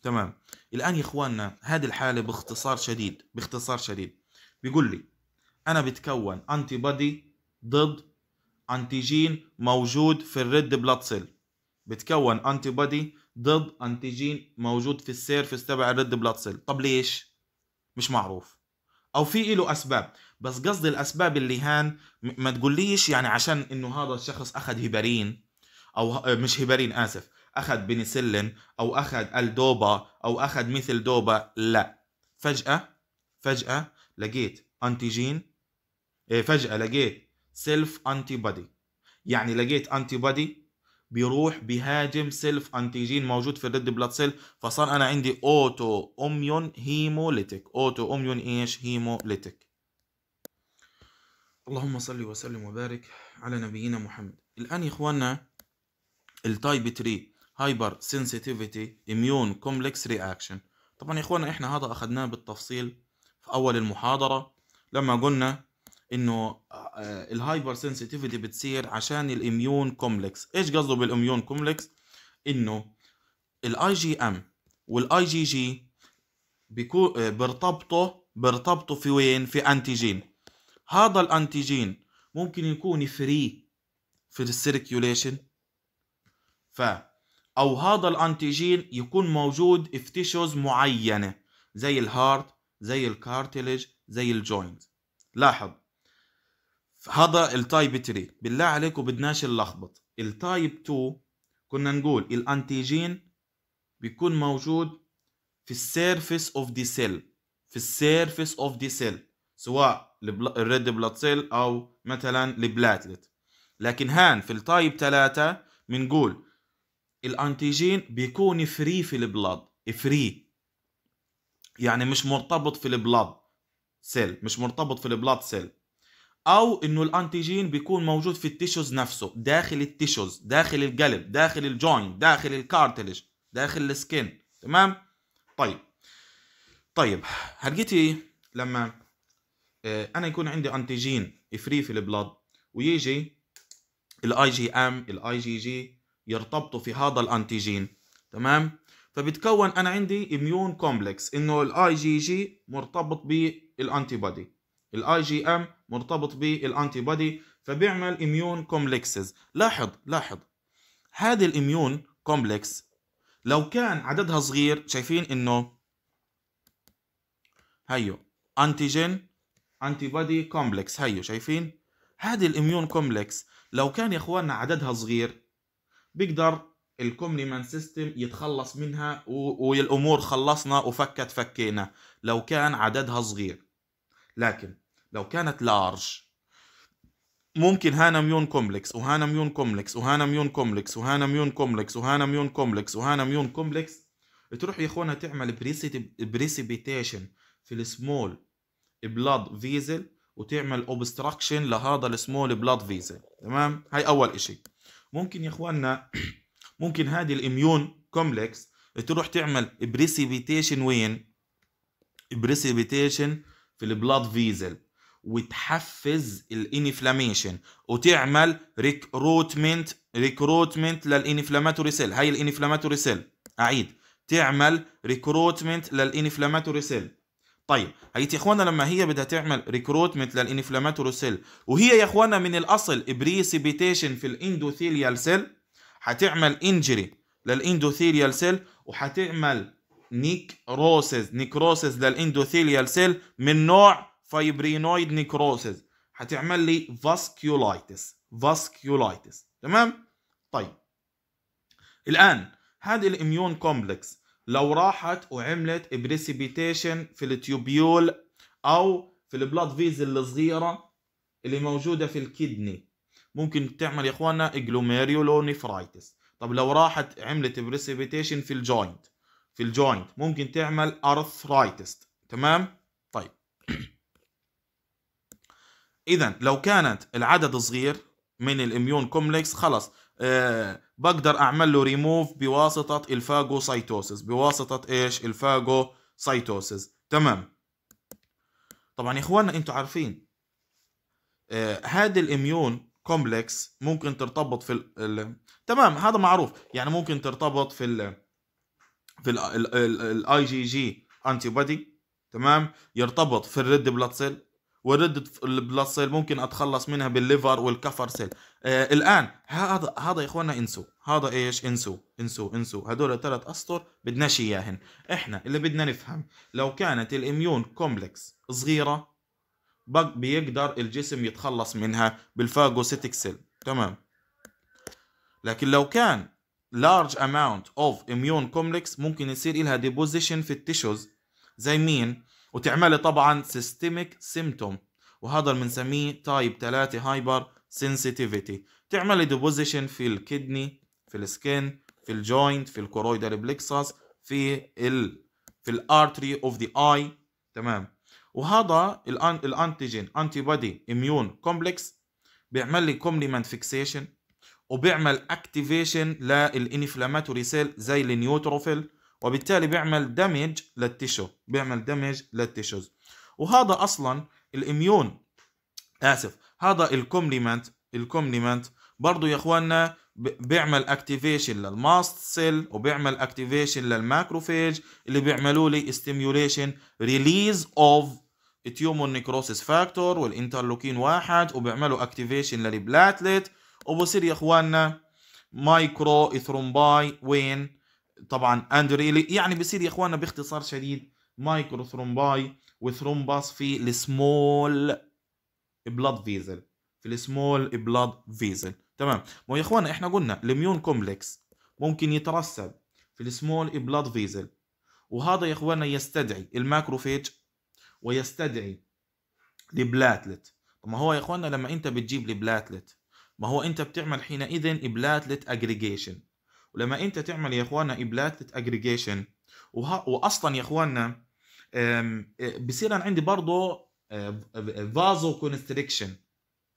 تمام الان يا اخواننا هذه الحاله باختصار شديد باختصار شديد بيقول لي انا بتكون انتي بادي ضد انتيجين موجود في الريد بلاد سيل بتكون انتي بادي ضد انتيجين موجود في السيرفس تبع الريد بلاد سيل طب ليش مش معروف او في له اسباب بس قصدي الاسباب اللي هان ما تقوليش يعني عشان انه هذا الشخص اخذ هيبرين او مش هيبرين اسف اخذ بنسلين او اخذ الدوبا او اخذ مثل دوبا لا فجاه فجاه لقيت انتيجين إيه، فجاه لقيت سيلف انتي بادي يعني لقيت انتي بادي بيروح بيهاجم سيلف انتيجين موجود في الريد بلاد سيل فصار انا عندي اوتو اميون هيموليتيك اوتو اميون ايش هيموليتيك اللهم صل وسلم وبارك على نبينا محمد الان يا اخواننا التايب 3 هايبر سنسيتيفيتي اميون كومبلكس رياكشن طبعا يا اخواننا احنا هذا اخذناه بالتفصيل في اول المحاضره لما قلنا انه آه، آه، الهايبر سنسيتيفيتي بتصير عشان الاميون كومبلكس ايش قصده بالاميون كومبلكس انه الاي جي ام والاي جي جي بيرتبطوا بيرتبطوا في وين في انتيجين هذا الانتيجين ممكن يكون فري في السيركيوليشن ف او هذا الانتيجين يكون موجود في تيشوز معينه زي الهارت زي الكارتلج زي الجوينت لاحظ هذا التايب 3 بالله عليكم بدناش نلخبط التايب 2 كنا نقول الانتيجين بيكون موجود في السيرفيس اوف دي سيل في السيرفيس اوف دي سيل سواء الريد بلاد سيل او مثلا البلاتلت لكن هان في التايب 3 بنقول الانتيجين بيكون فري في البلاد فري يعني مش مرتبط في البلاد سيل مش مرتبط في البلاد سيل او انه الانتيجين بيكون موجود في التيشوز نفسه داخل التيشوز داخل القلب داخل الجوينت داخل الكارتلج داخل السكين تمام طيب طيب هلقيتي لما آه، انا يكون عندي انتيجين فري في البلاد ويجي الاي جي ام الاي جي جي يرتبطوا في هذا الانتيجين تمام فبتكون انا عندي اميون كومبلكس انه الاي جي جي مرتبط بالانتي بودي الاي جي ام مرتبط بالانتي بودي فبيعمل اميون كومبلكسز لاحظ لاحظ هذه الاميون كومبلكس لو كان عددها صغير شايفين انه هيو انتيجين انتي بودي كومبلكس هيو شايفين هذه الاميون كومبلكس لو كان يا اخواننا عددها صغير بيقدر الكومنيمان سيستم يتخلص منها والامور خلصنا وفكت فكينا لو كان عددها صغير لكن لو كانت لارج ممكن هانا ميون كومبلكس وهانا ميون كومبلكس وهانا ميون كومبلكس وهانا ميون كومبلكس وهانا ميون كومبلكس وهانا ميون كومبلكس تروح يا اخوانا تعمل بريسيبيتيشن في السمول بلاد فيزل وتعمل اوبستراكشن لهذا السمول بلاد فيزل تمام هاي اول اشي ممكن يا اخوانا ممكن هذه الاميون كومبلكس تروح تعمل بريسيبيتيشن وين بريسيبيتيشن في البلاد فيزل وتحفز الانفلاميشن وتعمل ريكروتمنت ريكروتمنت للانفلاماتوري سيل هاي الانفلاماتوري سيل اعيد تعمل ريكروتمنت للانفلاماتوري سيل طيب هي يا اخوانا لما هي بدها تعمل ريكروتمنت للانفلاماتوري سيل وهي يا اخوانا من الاصل بريسيبيتيشن في الاندوثيليال سيل هتعمل انجري للاندوثيليال سيل وهتعمل نيكروسز نيكروسز للاندوثيليال سيل من نوع فايبرينويد نيكروسز هتعمل لي فاسكيولايتس فاسكيولايتس تمام طيب الان هذه الاميون كومبلكس لو راحت وعملت بريسيبيتيشن في التيوبيول او في البلاد فيزل الصغيره اللي موجوده في الكدني ممكن تعمل يا اخوانا اجلوميريولونيفرايتس طب لو راحت عملت بريسيبيتيشن في الجوينت في الجوينت ممكن تعمل ارثرايتس تمام اذا لو كانت العدد صغير من الاميون كومبلكس خلص أه بقدر اعمل له ريموف بواسطه الفاجوسايتوسيس بواسطه ايش الفاجوسايتوسيس تمام طبعا يا اخوانا انتم عارفين آه الاميون كومبلكس ممكن ترتبط في الـ الـ تمام هذا معروف يعني ممكن ترتبط في الـ في الاي جي جي انتي بودي تمام يرتبط في الريد بلاد سيل والريد البلاد سيل ممكن اتخلص منها بالليفر والكفر سيل آه الان هذا هذا يا اخوانا انسوا هذا ايش انسوا انسوا انسوا هدول ثلاث اسطر بدناش اياهن احنا اللي بدنا نفهم لو كانت الاميون كومبلكس صغيره بيقدر الجسم يتخلص منها بالفاجوسيتك سيل تمام لكن لو كان large amount of immune complex ممكن يصير لها ديبوزيشن في التيشوز زي مين وتعملي طبعا سيستميك سيمتوم وهذا اللي بنسميه تايب 3 هايبر سنسيتيفيتي تعملي ديبوزيشن في الكدني في السكين في الجوينت في الكورويدال بلكسس في ال في الارتري اوف ذا اي تمام وهذا الانتيجين انتي بودي اميون كومبلكس بيعمل لي كومبلمنت فيكسيشن وبيعمل اكتيفيشن للانفلاماتوري سيل زي النيوتروفيل وبالتالي بيعمل دمج للتيشو بيعمل دمج للتيشوز وهذا اصلا الاميون اسف هذا الكومبلمنت الكومبلمنت برضه يا اخواننا بيعمل اكتيفيشن للماست سيل وبيعمل اكتيفيشن للماكروفيج اللي بيعملوا لي ستيميوليشن ريليز اوف تيومون نيكروسيس فاكتور والانترلوكين واحد وبيعملوا اكتيفيشن للبلاتلت وبصير يا اخواننا مايكرو ثرومباي وين طبعا ايلي يعني بصير يا اخواننا باختصار شديد مايكرو ثرومباي وثرومباس في السمول بلاد فيزل في السمول بلاد فيزل تمام ما يا اخوانا احنا قلنا الميون كومبلكس ممكن يترسب في السمول بلاد فيزل وهذا يا اخوانا يستدعي الماكروفيج ويستدعي البلاتلت ما هو يا اخوانا لما انت بتجيب البلاتلت ما هو انت بتعمل حينئذ بلاتلت اجريجيشن ولما انت تعمل يا اخواننا ابلات اجريجيشن واصلا يا اخواننا آه، بصير انا عندي برضه فازو كونستريكشن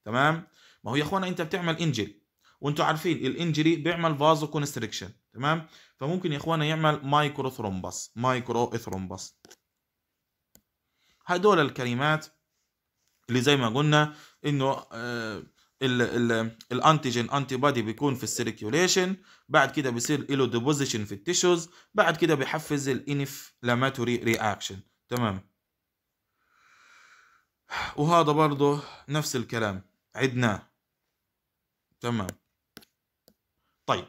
تمام ما هو يا اخوانا انت بتعمل انجري وانتم عارفين الانجري بيعمل فازو كونستريكشن تمام فممكن يا اخوانا يعمل مايكرو ثرومبس مايكرو ثرومبس هدول الكلمات اللي زي ما قلنا انه آه، الانتيجين انتي بادي بيكون في السيركيوليشن بعد كده بيصير له ديبوزيشن في التيشوز بعد كده بيحفز الانفلاماتوري رياكشن تمام وهذا برضه نفس الكلام عدناه تمام طيب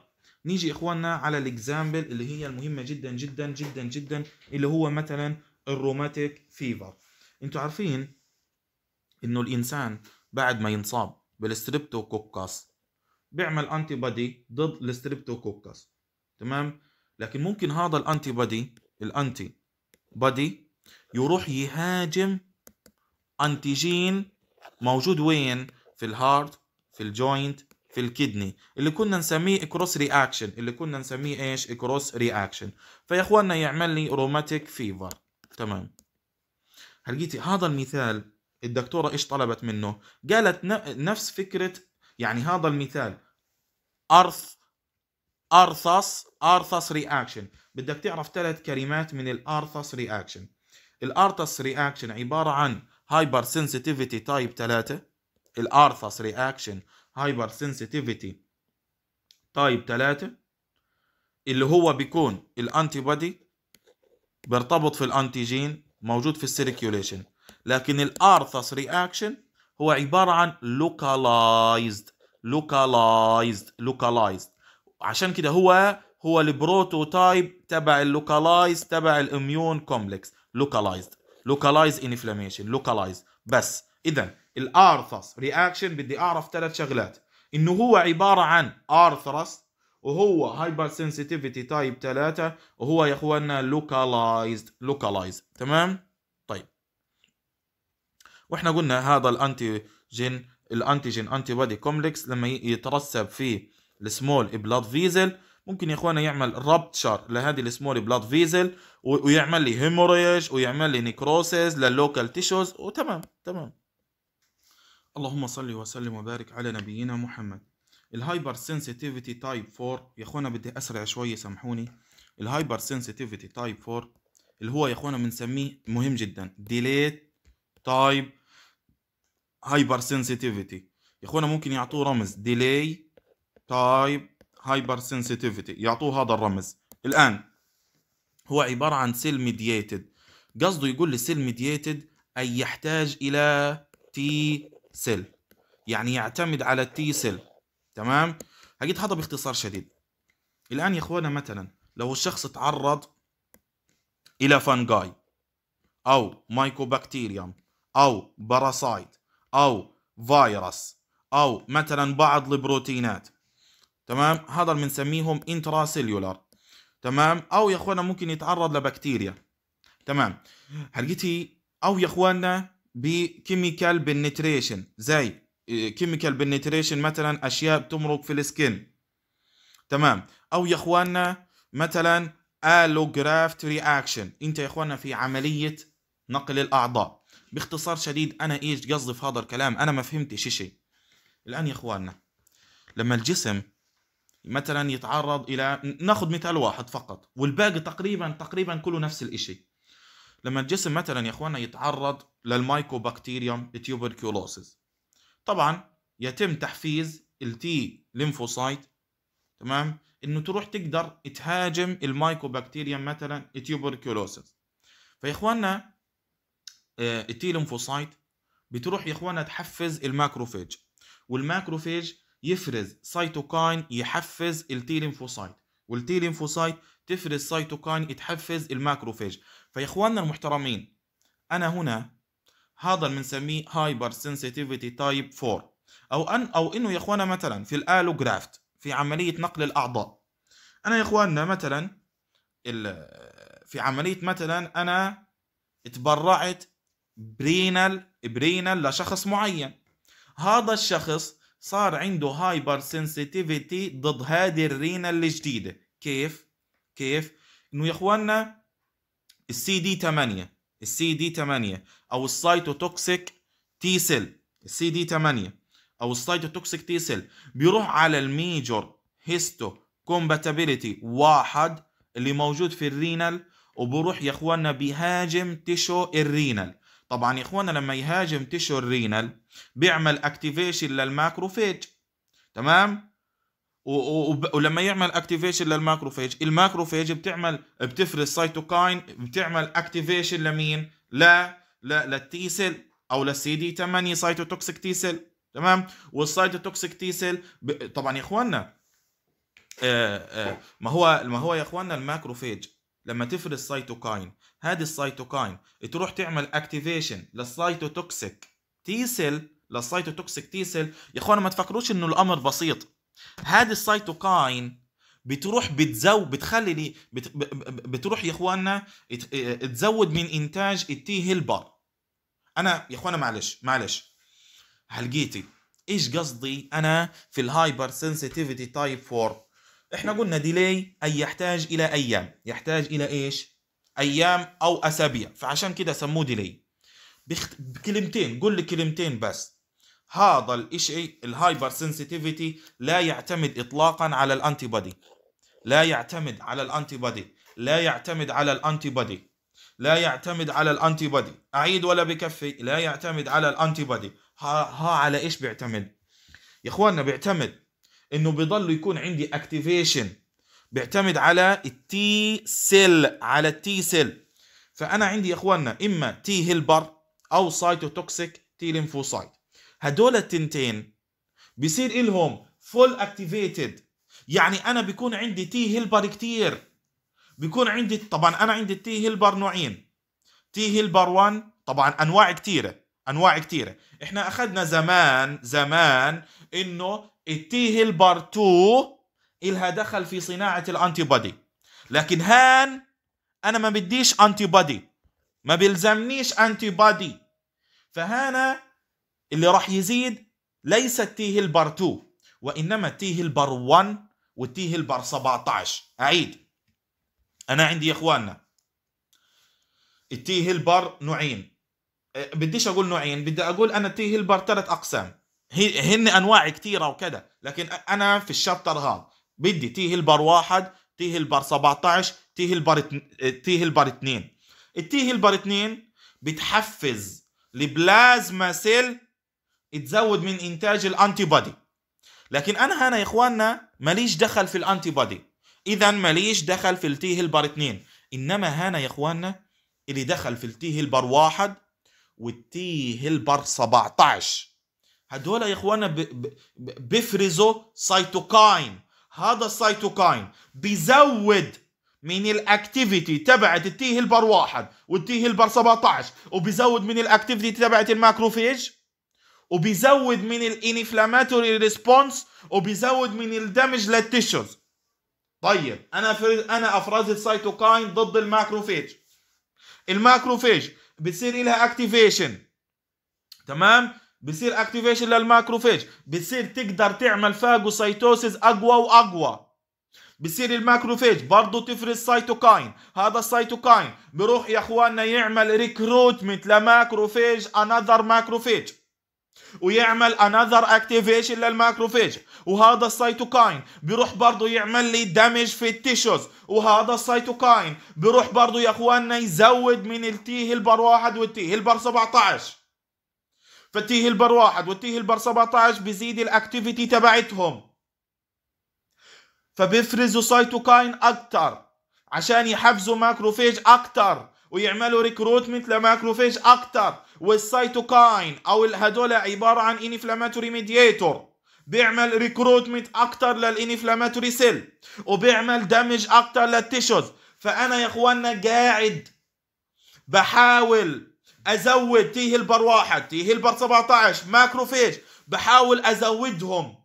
نيجي اخواننا على الاكزامبل اللي هي المهمه جدا جدا جدا جدا اللي هو مثلا الروماتيك فيفر انتوا عارفين انه الانسان بعد ما ينصاب بالستريبتوكوكس بيعمل انتي بادي ضد الستريبتوكوكس تمام لكن ممكن هذا الانتي بادي الانتي بادي يروح يهاجم انتيجين موجود وين في الهارت في الجوينت في الكدني اللي كنا نسميه كروس رياكشن اللي كنا نسميه ايش كروس رياكشن فيا اخواننا يعمل لي روماتيك فيفر تمام هل هذا المثال الدكتورة إيش طلبت منه قالت نفس فكرة يعني هذا المثال أرث أرثس أرثس رياكشن بدك تعرف ثلاث كلمات من الأرثس رياكشن الأرثس رياكشن عبارة عن هايبر سنسيتيفيتي تايب 3 الأرثس رياكشن هايبر سنسيتيفيتي تايب 3 اللي هو بيكون الانتي بودي بيرتبط في الانتيجين موجود في السيركيوليشن لكن الارثس رياكشن هو عباره عن لوكالايزد لوكالايزد لوكالايزد عشان كده هو هو البروتوتايب تبع اللوكالايز تبع الاميون كومبلكس لوكالايزد لوكالايز انفلاميشن لوكالايز بس اذا الارثس رياكشن بدي اعرف ثلاث شغلات انه هو عباره عن ارثرس وهو هايبر سنسيتيفيتي تايب 3 وهو يا اخواننا لوكالايزد لوكالايزد تمام واحنا قلنا هذا الانتيجين الانتيجين انتي بودي كومبلكس لما يترسب في السمول بلاد فيزل ممكن يا اخوانا يعمل رابتشر لهذه السمول بلاد فيزل ويعمل لي هيموريج ويعمل لي نيكروسيز لللوكال تيشوز وتمام تمام اللهم صل وسلم وبارك على نبينا محمد الهايبر سنسيتيفيتي تايب 4 يا اخوانا بدي اسرع شويه سامحوني الهايبر سنسيتيفيتي تايب 4 اللي هو يا اخوانا بنسميه مهم جدا ديليت تايب هايبر سنسيتيفيتي يا اخوانا ممكن يعطوه رمز ديلي تايب هايبر سنسيتيفيتي يعطوه هذا الرمز الان هو عباره عن سيل ميدييتد قصده يقول لي سيل ميدييتد اي يحتاج الى تي سيل يعني يعتمد على التي سيل تمام هجيت هذا باختصار شديد الان يا اخوانا مثلا لو الشخص تعرض الى فانجاي او مايكوباكتيريوم أو باراسايت أو فيروس أو مثلا بعض البروتينات تمام هذا بنسميهم انتراسيلولار تمام أو يا إخوانا ممكن يتعرض لبكتيريا تمام حلقتي أو يا إخوانا بكيميكال بنتريشن زي كيميكال إيه، بنتريشن مثلا أشياء بتمرق في السكن تمام أو يا إخوانا مثلا الوجرافت رياكشن انت يا اخوانا في عمليه نقل الاعضاء باختصار شديد انا ايش قصدي في هذا الكلام انا ما فهمتش شيء الان يا اخواننا لما الجسم مثلا يتعرض الى ناخذ مثال واحد فقط والباقي تقريبا تقريبا كله نفس الشيء لما الجسم مثلا يا اخواننا يتعرض للمايكوبكتيريوم تيوبركيولوسيس طبعا يتم تحفيز التي ليمفوسايت تمام انه تروح تقدر تهاجم المايكوبكتيريوم مثلا تيوبركيولوسيس فيا اخواننا التي آه، لمفوسايت بتروح يا اخوانا تحفز الماكروفاج والماكروفاج يفرز سيتوكاين يحفز التي لمفوسايت والتي لمفوسايت تفرز سيتوكاين تحفز الماكروفاج فيا اخواننا المحترمين انا هنا هذا اللي بنسميه هايبر سنسيتيفيتي تايب 4 او ان او انه يا اخوانا مثلا في الالوجرافت في عمليه نقل الاعضاء انا يا اخواننا مثلا في عمليه مثلا انا اتبرعت برينال برينال لشخص معين هذا الشخص صار عنده هايبر سنسيتيفيتي ضد هذه الرينال الجديده كيف كيف انه يا اخواننا السي دي 8 السي دي 8 او السيتوتوكسيك تي سيل السي دي 8 او السيتوتوكسيك تي سيل بيروح على الميجور هيستو كومباتيبلتي واحد اللي موجود في الرينال وبروح يا اخواننا بيهاجم تشو الرينال طبعا يا اخوانا لما يهاجم تشو الرينال بيعمل اكتيفيشن للماكروفيج تمام ولما يعمل اكتيفيشن للماكروفيج الماكروفيج بتعمل بتفرز سيتوكاين بتعمل اكتيفيشن لمين لا لا للتي سيل او للسي دي 8 سايتوتوكسيك تي سيل تمام والسايتوتوكسيك تي سيل ب... طبعا يا اخواننا آه، آه، ما هو ما هو يا اخواننا الماكروفيج لما تفرز سايتوكاين هذه السيتوكاين تروح تعمل اكتيفيشن للسيتوتوكسيك تي سيل للسيتوتوكسيك تي سيل يا اخوانا ما تفكروش انه الامر بسيط هذه السيتوكاين بتروح بتزود بتخلي بت بتروح يا اخوانا تزود من انتاج التي هيلبر انا يا اخوانا معلش معلش هلقيتي ايش قصدي انا في الهايبر سنسيتيفيتي تايب 4 احنا قلنا ديلي اي يحتاج الى ايام يحتاج الى ايش ايام او اسابيع فعشان كده سموه ديلي بخت... بكلمتين قول لي كلمتين بس هذا الشيء الهايبر سنسيتيفيتي لا يعتمد اطلاقا على الانتي بودي لا يعتمد على الانتي بودي لا يعتمد على الانتي بودي لا يعتمد على الانتي بودي اعيد ولا بكفي لا يعتمد على الانتي بودي ها, ها على ايش بيعتمد يا اخواننا بيعتمد انه بيضل يكون عندي اكتيفيشن بيعتمد على التي سيل على التي سيل فانا عندي يا اخواننا اما تي هيلبر او سايتوتوكسيك تي ليمفوسايت هدول التنتين بصير إلهم فول اكتيفيتد يعني انا بكون عندي تي هيلبر كتير بكون عندي طبعا انا عندي تي هيلبر نوعين تي هيلبر 1 طبعا انواع كتيره انواع كتيره احنا اخذنا زمان زمان انه التي هيلبر 2 إلها دخل في صناعة الأنتي بودي لكن هان أنا ما بديش أنتي بودي ما بيلزمنيش أنتي بودي فهانا اللي راح يزيد ليس التيه هيلبر 2 وإنما التيه هيلبر 1 والتيه هيلبر 17 أعيد أنا عندي يا إخواننا التي هيلبر نوعين أه، بديش أقول نوعين بدي أقول أنا التيه هيلبر ثلاث أقسام هن انواع كثيره وكذا لكن انا في الشابتر هذا بدي تي هيلبر واحد تي هيلبر 17 تي هيلبر تي هيلبر 2 التي هيلبر 2 بتحفز البلازما سيل تزود من انتاج الانتي بودي لكن انا هنا يا اخواننا ماليش دخل في الانتي بودي اذا ماليش دخل في التي هيلبر 2 انما هنا يا اخواننا اللي دخل في التي هيلبر 1 والتي هيلبر 17 هدول يا اخواننا بيفرزوا سيتوكاين هذا السيتوكاين بيزود من الاكتيفيتي تبعت التي هيلبر واحد والتي هيلبر 17 وبيزود من الاكتيفيتي تبعت الماكروفيج وبيزود من الانفلاماتوري ريسبونس وبيزود من الدمج للتيشوز طيب انا انا افرزت سيتوكاين ضد الماكروفيج الماكروفيج بتصير لها اكتيفيشن تمام بصير اكتيفيشن للماكروفيج بصير تقدر تعمل فاجوسايتوسيس اقوى واقوى بصير الماكروفيج برضه تفرز سيتوكاين هذا السيتوكاين بروح يا اخواننا يعمل ريكروتمنت لماكروفيج انذر ماكروفيج ويعمل انذر اكتيفيشن للماكروفيج وهذا السيتوكاين بيروح برضه يعمل لي دمج في التيشوز وهذا السيتوكاين بيروح برضه يا اخواننا يزود من التي هيلبر واحد والتي هيلبر 17 فتيه البر واحد وتيه البر 17 بزيد الاكتيفيتي تبعتهم فبيفرزوا سيتوكاين اكتر عشان يحفزوا ماكروفيج اكتر ويعملوا ريكروتمنت لماكروفيج اكتر والسيتوكاين او هدول عباره عن انفلاماتوري ميدييتور بيعمل ريكروتمنت اكتر للانفلاماتوري سيل وبيعمل دمج اكتر للتيشوز فانا يا اخوانا قاعد بحاول ازود تيه البر واحد تيه البر 17 ماكروفيج بحاول ازودهم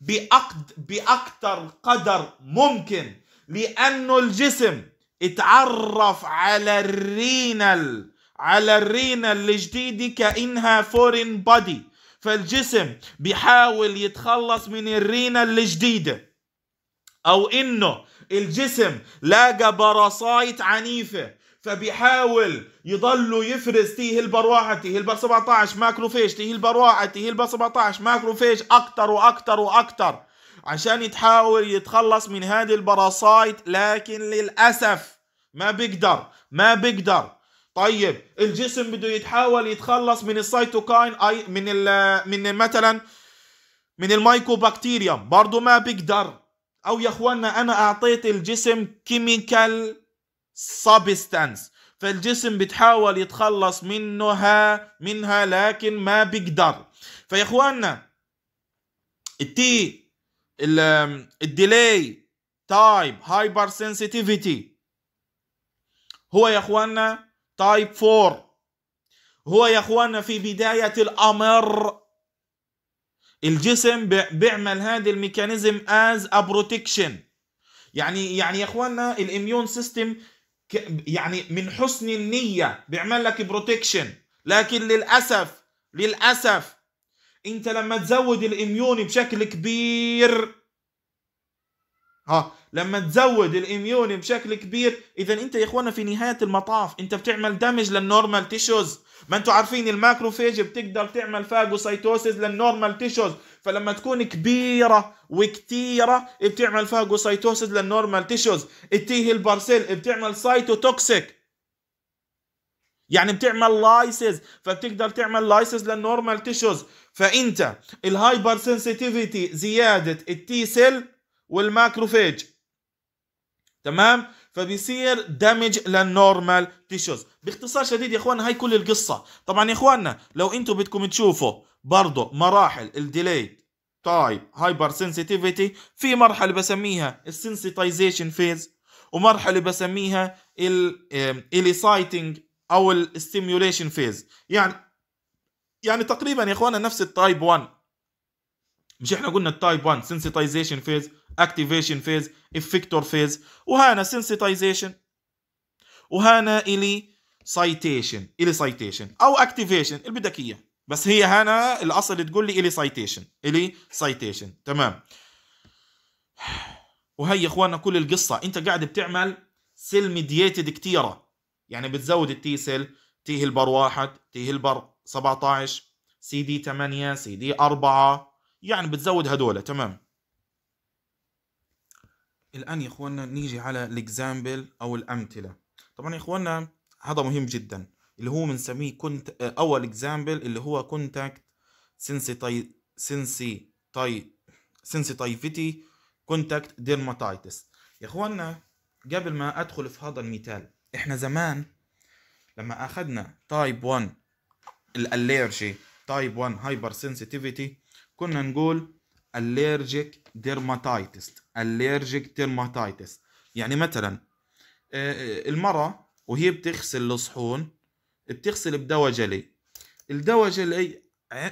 بأقد باكثر قدر ممكن لانه الجسم اتعرف على الرينال على الرينال الجديدة كأنها فورين بادي فالجسم بيحاول يتخلص من الرينال الجديدة أو إنه الجسم لاقى باراسايت عنيفة فبيحاول يضلوا يفرز تيه برواحة تيه الب 17 ماكروفيج تيه برواحة تيه الب 17 ماكروفيج أكتر وأكتر وأكتر عشان يتحاول يتخلص من هذه الباراسايت لكن للأسف ما بيقدر ما بيقدر طيب الجسم بده يتحاول يتخلص من السيتوكاين اي من ال من مثلا من المايكوبكتيريا برضه ما بيقدر او يا اخوانا انا اعطيت الجسم كيميكال substance فالجسم بتحاول يتخلص منها منها لكن ما بيقدر فيا اخواننا التي الديلي تايب هايبر سنسيتيفيتي هو يا اخواننا تايب 4 هو يا اخواننا في بداية الامر الجسم بيعمل هذا الميكانيزم از بروتكشن يعني يعني يا اخواننا الاميون سيستم يعني من حسن النية بيعمل لك بروتكشن لكن للأسف للأسف انت لما تزود الاميوني بشكل كبير ها لما تزود الاميوني بشكل كبير اذا انت يا اخوانا في نهايه المطاف انت بتعمل دامج للنورمال تيشوز ما انتم عارفين الماكروفيج بتقدر تعمل فاجوسايتوسيس للنورمال تيشوز فلما تكون كبيرة وكتيرة إيه بتعمل فاجوسايتوسز للنورمال إيه تيشوز التي هي البارسيل إيه بتعمل سايتوتوكسيك يعني بتعمل لايسز فبتقدر تعمل لايسز للنورمال تيشوز فانت الهايبر سنسيتيفيتي زياده التي سيل والماكروفيج تمام فبيصير دامج للنورمال تيشوز باختصار شديد يا اخوانا هاي كل القصه طبعا يا اخوانا لو انتم بدكم تشوفوا برضه مراحل الديليد تايب هايبر سنسيتيفيتي في مرحله بسميها السنسيتايزيشن فيز ومرحله بسميها الاليسايتنج او الاستيميوليشن فيز يعني يعني تقريبا يا اخوانا نفس التايب 1 مش احنا قلنا التايب 1 سنسيتايزيشن فيز اكتيفيشن فيز افكتور فيز وهنا سنسيتايزيشن وهنا الي سايتيشن الي سايتيشن او اكتيفيشن اللي بدك اياه بس هي هنا الاصل تقول لي الي سايتيشن الي سايتيشن تمام وهي يا اخواننا كل القصه انت قاعد بتعمل سيل ميدييتد كثيره يعني بتزود التي سيل تي هلبر واحد تي هلبر 17 سي دي 8 سي دي 4 يعني بتزود هدول تمام الان يا اخواننا نيجي على الاكزامبل او الامثله طبعا يا اخواننا هذا مهم جدا اللي هو بنسميه كنت اول اكزامبل اللي هو كونتاكت سنسيتاي سنسيتاي سنسيتايفيتي كونتاكت ديرماتايتس يا اخوانا قبل ما ادخل في هذا المثال احنا زمان لما اخذنا تايب 1 الاليرجي تايب 1 هايبر سنسيتيفيتي كنا نقول allergic dermatitis allergic dermatitis يعني مثلا آه، المرأة وهي بتغسل الصحون بتغسل بدواء جلي الدواء جلي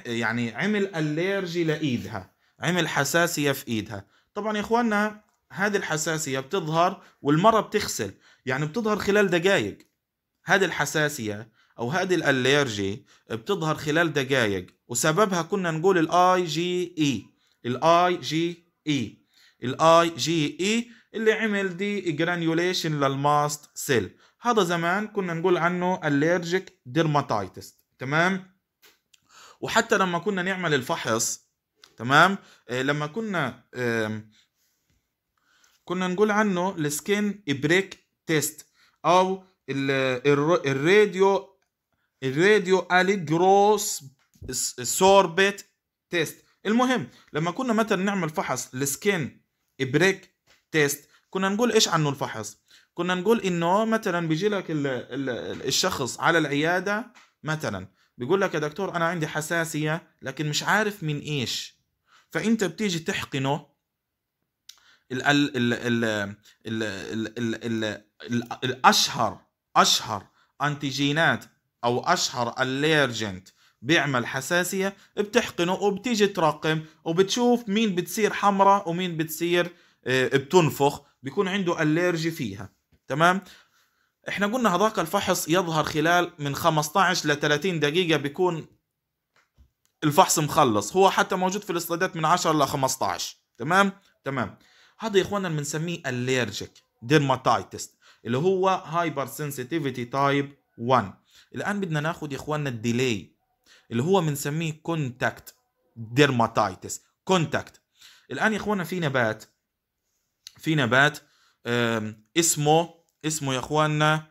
يعني عمل اليرجي لايدها عمل حساسيه في ايدها طبعا يا اخواننا هذه الحساسيه بتظهر والمره بتغسل يعني بتظهر خلال دقائق هذه الحساسيه او هذه الاليرجي بتظهر خلال دقائق وسببها كنا نقول الاي جي اي e. الاي جي اي e. الاي جي اي e اللي عمل دي جرانيوليشن للماست سيل هذا زمان كنا نقول عنه allergic ديرماتايتس تمام وحتى لما كنا نعمل الفحص تمام آه، لما كنا كنا نقول عنه السكين بريك تيست او الراديو الراديو اليجروس سوربت تيست المهم لما كنا مثلا نعمل فحص السكين بريك تيست كنا نقول ايش عنه الفحص كنا نقول انه مثلا بيجي لك الشخص على العياده مثلا بيقول لك يا دكتور انا عندي حساسيه لكن مش عارف من ايش فانت بتيجي تحقنه الاشهر اشهر انتيجينات او اشهر الليرجنت بيعمل حساسية بتحقنه وبتيجي ترقم وبتشوف مين بتصير حمراء ومين بتصير آه، بتنفخ بيكون عنده أليرجي فيها تمام احنا قلنا هذاك الفحص يظهر خلال من 15 ل 30 دقيقة بيكون الفحص مخلص هو حتى موجود في الاصطيادات من 10 ل 15 تمام تمام هذا يا اخواننا بنسميه الليرجيك ديرماتايتس اللي هو هايبر سنسيتيفيتي تايب 1 الان بدنا ناخذ يا اخواننا الديلي اللي هو بنسميه كونتاكت ديرماتايتس كونتاكت الان يا اخواننا في نبات في نبات اسمه اسمه يا اخواننا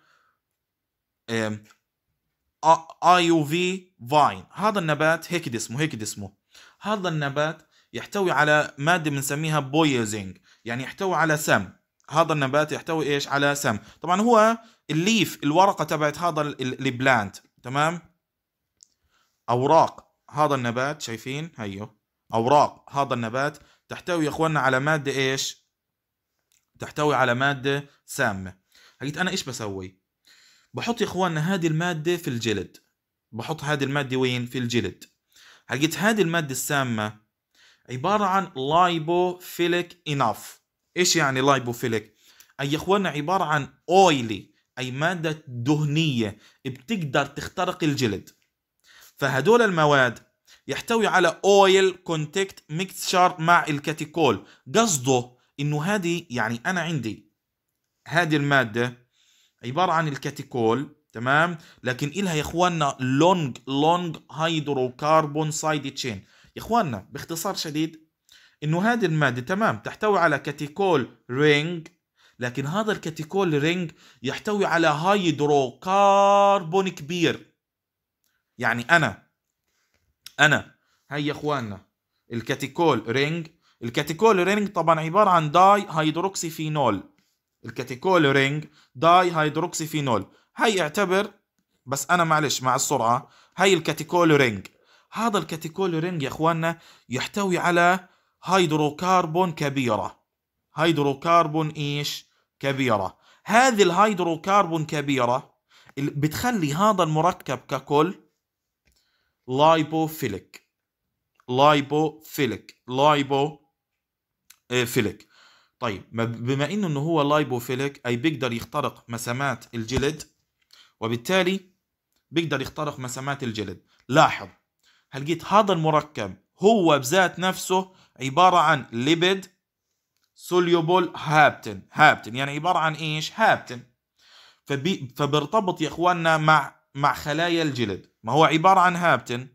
اي او في فاين هذا النبات هيك اسمه هيك اسمه هذا النبات يحتوي على ماده بنسميها بويزنج يعني يحتوي على سم هذا النبات يحتوي ايش على سم طبعا هو الليف الورقه تبعت هذا البلانت تمام اوراق هذا النبات شايفين هيو اوراق هذا النبات تحتوي يا اخواننا على ماده ايش تحتوي على مادة سامة حكيت أنا إيش بسوي بحط يا إخواننا هذه المادة في الجلد بحط هذه المادة وين في الجلد حكيت هذه المادة السامة عبارة عن لايبوفيليك إناف إيش يعني لايبوفيليك أي يا إخواننا عبارة عن أويلي أي مادة دهنية بتقدر تخترق الجلد فهدول المواد يحتوي على اويل كونتاكت ميكسشر مع الكاتيكول قصده انه هذه يعني انا عندي هذه الماده عباره عن الكاتيكول تمام لكن إلها يا اخواننا لونج لونج هيدروكربون سايد تشين يا اخواننا باختصار شديد انه هذه الماده تمام تحتوي على كاتيكول رينج لكن هذا الكاتيكول رينج يحتوي على هيدروكربون كبير يعني انا انا يا اخواننا الكاتيكول رينج الكاتيكول طبعا عباره عن داي هيدروكسي فينول الكاتيكول داي هيدروكسي فينول هي اعتبر بس انا معلش مع السرعه هي الكاتيكول هذا الكاتيكول يا اخواننا يحتوي على هيدروكربون كبيره هيدروكربون ايش كبيره هذه الهيدروكربون كبيره بتخلي هذا المركب ككل لايبوفيلك لايبوفيلك لايبو إيه، فيليك طيب بما انه ان هو لايبوفيليك اي بيقدر يخترق مسامات الجلد وبالتالي بيقدر يخترق مسامات الجلد لاحظ هلقيت هذا المركب هو بذات نفسه عبارة عن ليبيد سوليوبول هابتن هابتن يعني عبارة عن ايش هابتن فبي فبيرتبط يا اخواننا مع مع خلايا الجلد ما هو عبارة عن هابتن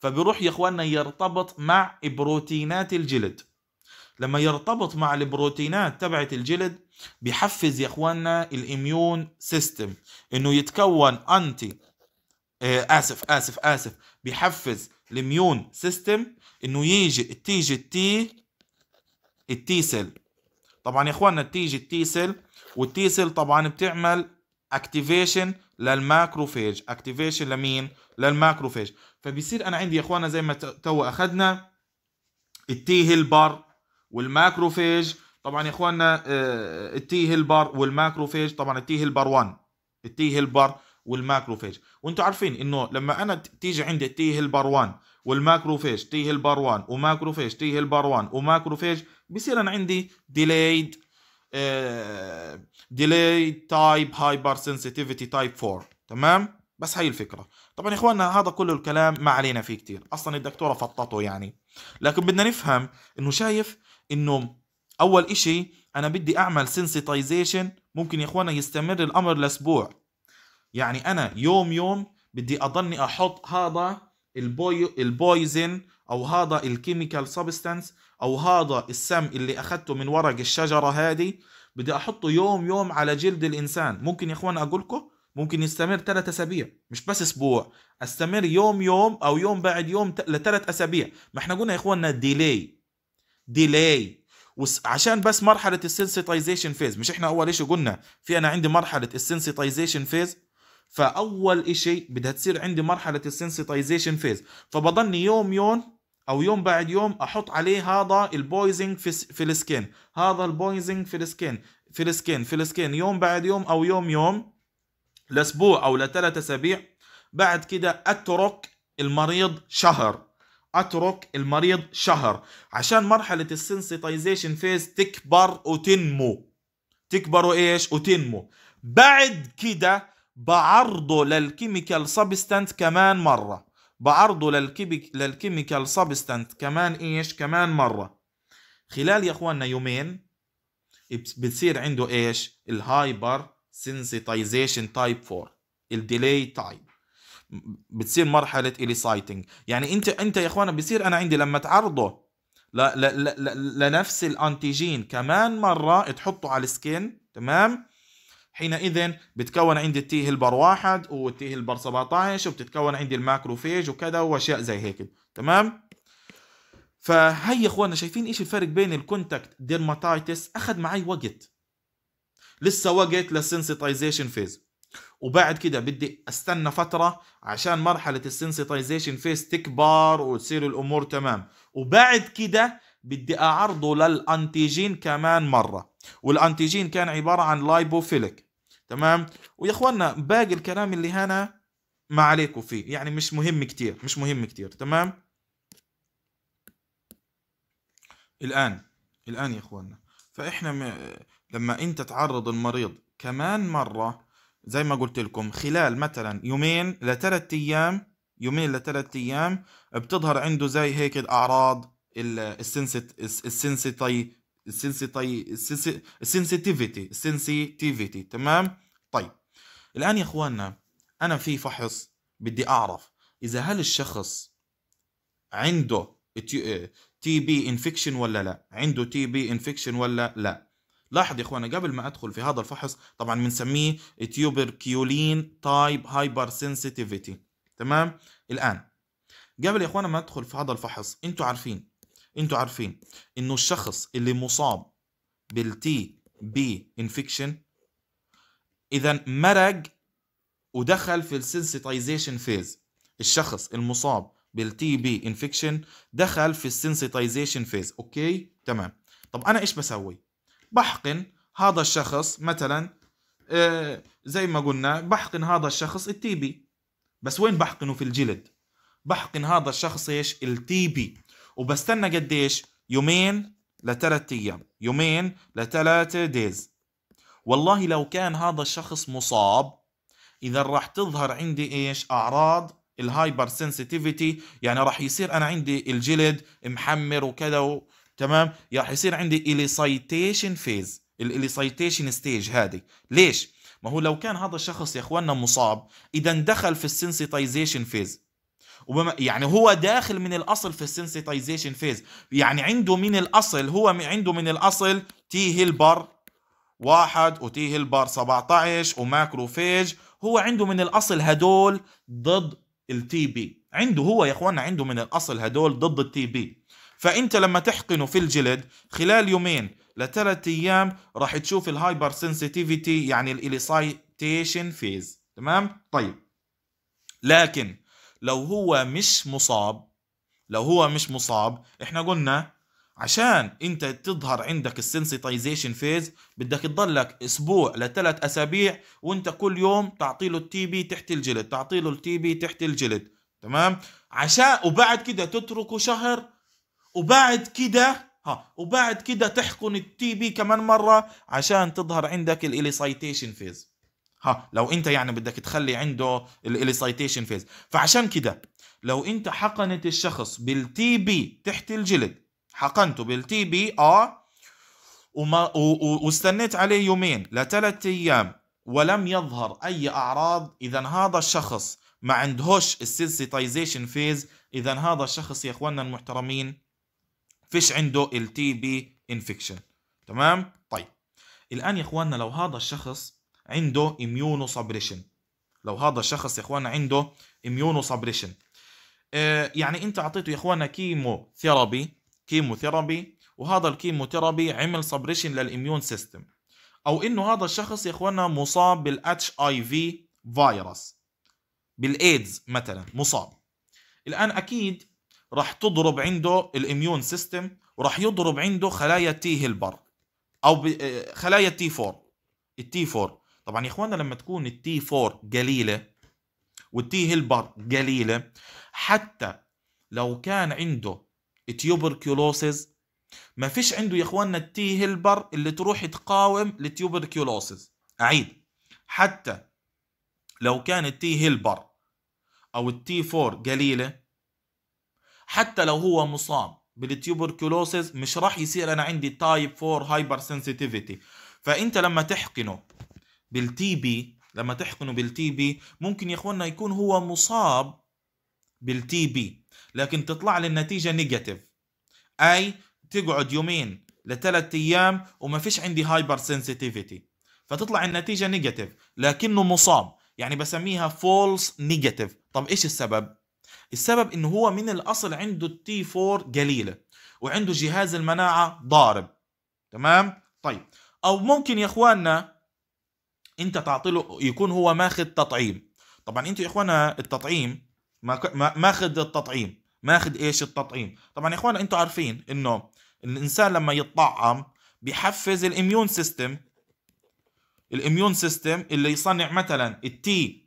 فبيروح يا اخواننا يرتبط مع بروتينات الجلد لما يرتبط مع البروتينات تبعت الجلد بيحفز يا اخواننا الاميون سيستم انه يتكون انتي آه، اسف اسف اسف بيحفز الاميون سيستم انه يجي تيجي التي التي سيل طبعا يا اخواننا تيجي التي سيل والتي سيل طبعا بتعمل اكتيفيشن للماكروفيج اكتيفيشن لمين للماكروفيج فبيصير انا عندي يا اخواننا زي ما تو اخذنا التي هيلبر والماكروفيج طبعا يا اخواننا آه، آه، التي هيلبر والماكروفيج طبعا التي هيلبر 1 التي هيلبر والماكروفيج وانتم عارفين انه لما انا تيجي عندي التي هيلبر 1 والماكروفيج تي هيلبر 1 وماكروفيج تي هيلبر 1 وماكروفيج بصير انا عندي ديلايد ديلايد تايب هايبر سنسيتيفيتي تايب 4 تمام بس هي الفكره طبعا يا اخواننا هذا كله الكلام ما علينا فيه كثير اصلا الدكتوره فطته يعني لكن بدنا نفهم انه شايف انه اول اشي انا بدي اعمل سنسيتايزيشن ممكن يا اخوانا يستمر الامر لاسبوع يعني انا يوم يوم بدي اضلني احط هذا البوي البويزن او هذا الكيميكال سبستانس او هذا السم اللي اخذته من ورق الشجره هذه بدي احطه يوم يوم على جلد الانسان ممكن يا اخوانا اقول لكم ممكن يستمر ثلاث اسابيع مش بس اسبوع استمر يوم يوم او يوم بعد يوم لثلاث اسابيع ما احنا قلنا يا اخواننا ديلي ديلاي عشان بس مرحله السنسيتايزيشن فيز مش احنا اول شيء قلنا في انا عندي مرحله السنسيتايزيشن فيز فاول شيء بدها تصير عندي مرحله السنسيتايزيشن فيز فبضلني يوم يوم او يوم بعد يوم احط عليه هذا البويزنج في, في السكين هذا البويزنج في السكين في السكين في السكين يوم بعد يوم او يوم يوم لاسبوع او لثلاث اسابيع بعد كده اترك المريض شهر اترك المريض شهر عشان مرحله السنسيتايزيشن فيز تكبر وتنمو تكبر وايش وتنمو بعد كده بعرضه للكيميكال سبستانت كمان مره بعرضه للكيميكال سبستانت كمان ايش كمان مره خلال يا اخواننا يومين بتصير عنده ايش الهايبر سنسيتايزيشن تايب 4 الديلي تايب بتصير مرحله اليسايتنج يعني انت انت يا اخوانا بصير انا عندي لما تعرضه ل... ل... ل... لنفس الانتيجين كمان مره تحطه على السكين تمام حينئذ بتكون عندي التي هيلبر واحد والتي هيلبر 17 وبتتكون عندي الماكروفيج وكذا واشياء زي هيك تمام فهي يا اخوانا شايفين ايش الفرق بين الكونتاكت ديرماتايتس اخذ معي وقت لسه وقت للسنسيتايزيشن فيز وبعد كده بدي استنى فترة عشان مرحلة السنسيتايزيشن فيس تكبر وتصير الامور تمام وبعد كده بدي اعرضه للانتيجين كمان مرة والانتيجين كان عبارة عن لايبوفيلك تمام ويا اخوانا باقي الكلام اللي هنا ما عليكم فيه يعني مش مهم كتير مش مهم كتير تمام الان الان يا اخوانا فاحنا م... لما انت تعرض المريض كمان مره زي ما قلت لكم خلال مثلا يومين لثلاث ايام يومين لثلاث ايام بتظهر عنده زي هيك الاعراض السنسيتي السنسيتي السنسيتيفيتي السنسيتيفيتي تمام طيب الان يا اخواننا انا في فحص بدي اعرف اذا هل الشخص عنده تي بي انفكشن ولا لا عنده تي بي انفكشن ولا لا لاحظ يا اخوانا قبل ما ادخل في هذا الفحص طبعا بنسميه تيوبر كيولين تايب هايبر سنسيتيفيتي تمام الان قبل يا اخوانا ما ادخل في هذا الفحص انتوا عارفين انتوا عارفين انه الشخص اللي مصاب بالتي بي انفكشن اذا مرق ودخل في السنسيتايزيشن فيز الشخص المصاب بالتي بي انفكشن دخل في السنسيتايزيشن فيز اوكي تمام طب انا ايش بسوي بحقن هذا الشخص مثلا آه، زي ما قلنا بحقن هذا الشخص التي بي بس وين بحقنه في الجلد بحقن هذا الشخص ايش التي بي وبستنى قديش يومين لثلاث ايام يومين لثلاث دايز والله لو كان هذا الشخص مصاب اذا راح تظهر عندي ايش اعراض الهايبر سنسيتيفيتي يعني راح يصير انا عندي الجلد محمر وكذا تمام يا يصير عندي اليسايتيشن فيز الاليسايتيشن ستيج هذه ليش ما هو لو كان هذا الشخص يا اخواننا مصاب اذا دخل في السنسيتايزيشن فيز وبما يعني هو داخل من الاصل في السنسيتايزيشن فيز يعني عنده من الاصل هو عنده من الاصل تي هيلبر واحد وتي هيلبر 17 وماكروفيج هو عنده من الاصل هدول ضد التي بي عنده هو يا اخواننا عنده من الاصل هدول ضد التي بي فانت لما تحقنه في الجلد خلال يومين لثلاث ايام راح تشوف الهايبر سنسيتيفيتي يعني الاليسايتيشن فيز تمام طيب لكن لو هو مش مصاب لو هو مش مصاب احنا قلنا عشان انت تظهر عندك السنسيتيزيشن فيز بدك تضلك اسبوع لثلاث اسابيع وانت كل يوم تعطي له التي بي تحت الجلد تعطي له التي بي تحت الجلد تمام عشان وبعد كده تتركه شهر وبعد كده ها وبعد كده تحقن التي بي كمان مره عشان تظهر عندك الاليسايتيشن فيز ها لو انت يعني بدك تخلي عنده الاليسايتيشن فيز فعشان كده لو انت حقنت الشخص بالتي بي تحت الجلد حقنته بالتي بي اه وما واستنيت عليه يومين لثلاث ايام ولم يظهر اي اعراض اذا هذا الشخص ما عندهوش السنسيتايزيشن فيز اذا هذا الشخص يا اخواننا المحترمين فيش عنده التي بي انفكشن تمام طيب الان يا اخواننا لو هذا الشخص عنده اميونو سبريشن لو هذا الشخص يا اخواننا عنده اميونو سبريشن آه يعني انت اعطيته يا اخواننا كيمو ثيرابي كيمو ثيرابي وهذا الكيمو ثيرابي عمل سبريشن للاميون سيستم او انه هذا الشخص يا اخواننا مصاب بالاتش اي في فيروس بالايدز مثلا مصاب الان اكيد راح تضرب عنده الاميون سيستم وراح يضرب عنده خلايا تي هيلبر او آه، خلايا تي 4 التي 4 طبعا يا اخوانا لما تكون التي 4 قليله والتي هيلبر قليله حتى لو كان عنده تيوبركيولوسيس ما فيش عنده يا اخوانا التي هيلبر اللي تروح تقاوم التيوبركيولوسيس اعيد حتى لو كان التي هيلبر او التي 4 قليله حتى لو هو مصاب بالتيوبركلوسز مش راح يصير انا عندي تايب 4 هايبر سنسيتيفيتي فانت لما تحقنه بالتي بي لما تحقنه بالتي بي ممكن يا اخوانا يكون هو مصاب بالتي بي لكن تطلع لي النتيجه نيجاتيف اي تقعد يومين لثلاث ايام وما فيش عندي هايبر سنسيتيفيتي فتطلع النتيجه نيجاتيف لكنه مصاب يعني بسميها فولس نيجاتيف طب ايش السبب السبب ان هو من الاصل عنده التي 4 قليله وعنده جهاز المناعه ضارب تمام طيب او ممكن يا اخواننا انت تعطيله يكون هو ماخذ تطعيم طبعا انتوا يا اخوانا التطعيم ماخذ التطعيم ماخذ ايش التطعيم طبعا يا اخوانا انتوا عارفين انه الانسان لما يتطعم بحفز الاميون سيستم الاميون سيستم اللي يصنع مثلا التي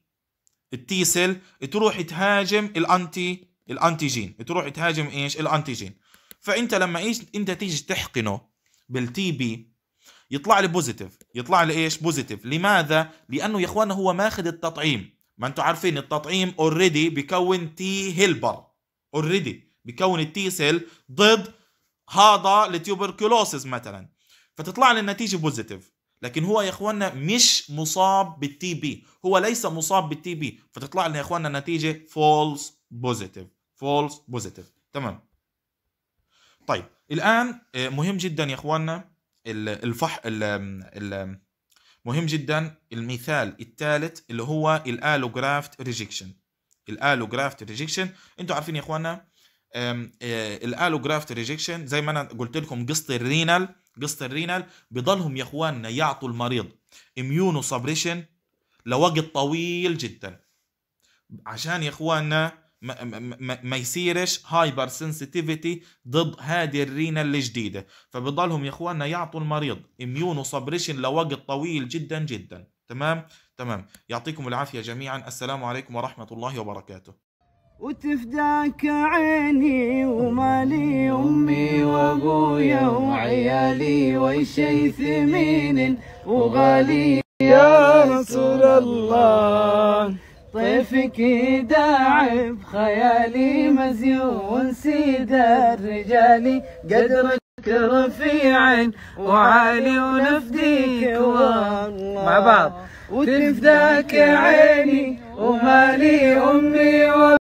التي سيل تروح تهاجم الانتي الانتيجين تروح تهاجم ايش الانتيجين فانت لما ايش انت تيجي تحقنه بالتي بي يطلع لي بوزيتيف يطلع لي ايش بوزيتيف لماذا لانه يا اخوانا هو ماخذ التطعيم ما انتم عارفين التطعيم اوريدي بكون تي هيلبر اوريدي بكون التي سيل ضد هذا التيوبركلوسيس مثلا فتطلع لي النتيجه بوزيتيف لكن هو يا اخواننا مش مصاب بالتي بي هو ليس مصاب بالتي بي فتطلع لنا يا اخواننا النتيجه فولس بوزيتيف فولس بوزيتيف تمام طيب الان آه، مهم جدا يا اخواننا الفح ال ال مهم جدا المثال الثالث اللي هو الالوجرافت ريجكشن الالوجرافت ريجكشن انتم عارفين يا اخواننا آه، الالوجرافت ريجكشن زي ما انا قلت لكم قصه الرينال قصة الرينال بضلهم يا اخواننا يعطوا المريض اميونو سبريشن لوقت طويل جدا عشان يا اخواننا ما, ما, ما يصيرش هايبر سنسيتيفيتي ضد هذه الرينال الجديده فبضلهم يا اخواننا يعطوا المريض اميونو سبريشن لوقت طويل جدا جدا تمام تمام يعطيكم العافيه جميعا السلام عليكم ورحمه الله وبركاته وتفداك عيني ومالي امي وابويا وعيالي وشي ثمين وغالي يا رسول الله طيفك داعب خيالي مزيون سيد الرجال قدرك رفيع وعالي ونفديك والله مع بعض وتفداك عيني ومالي امي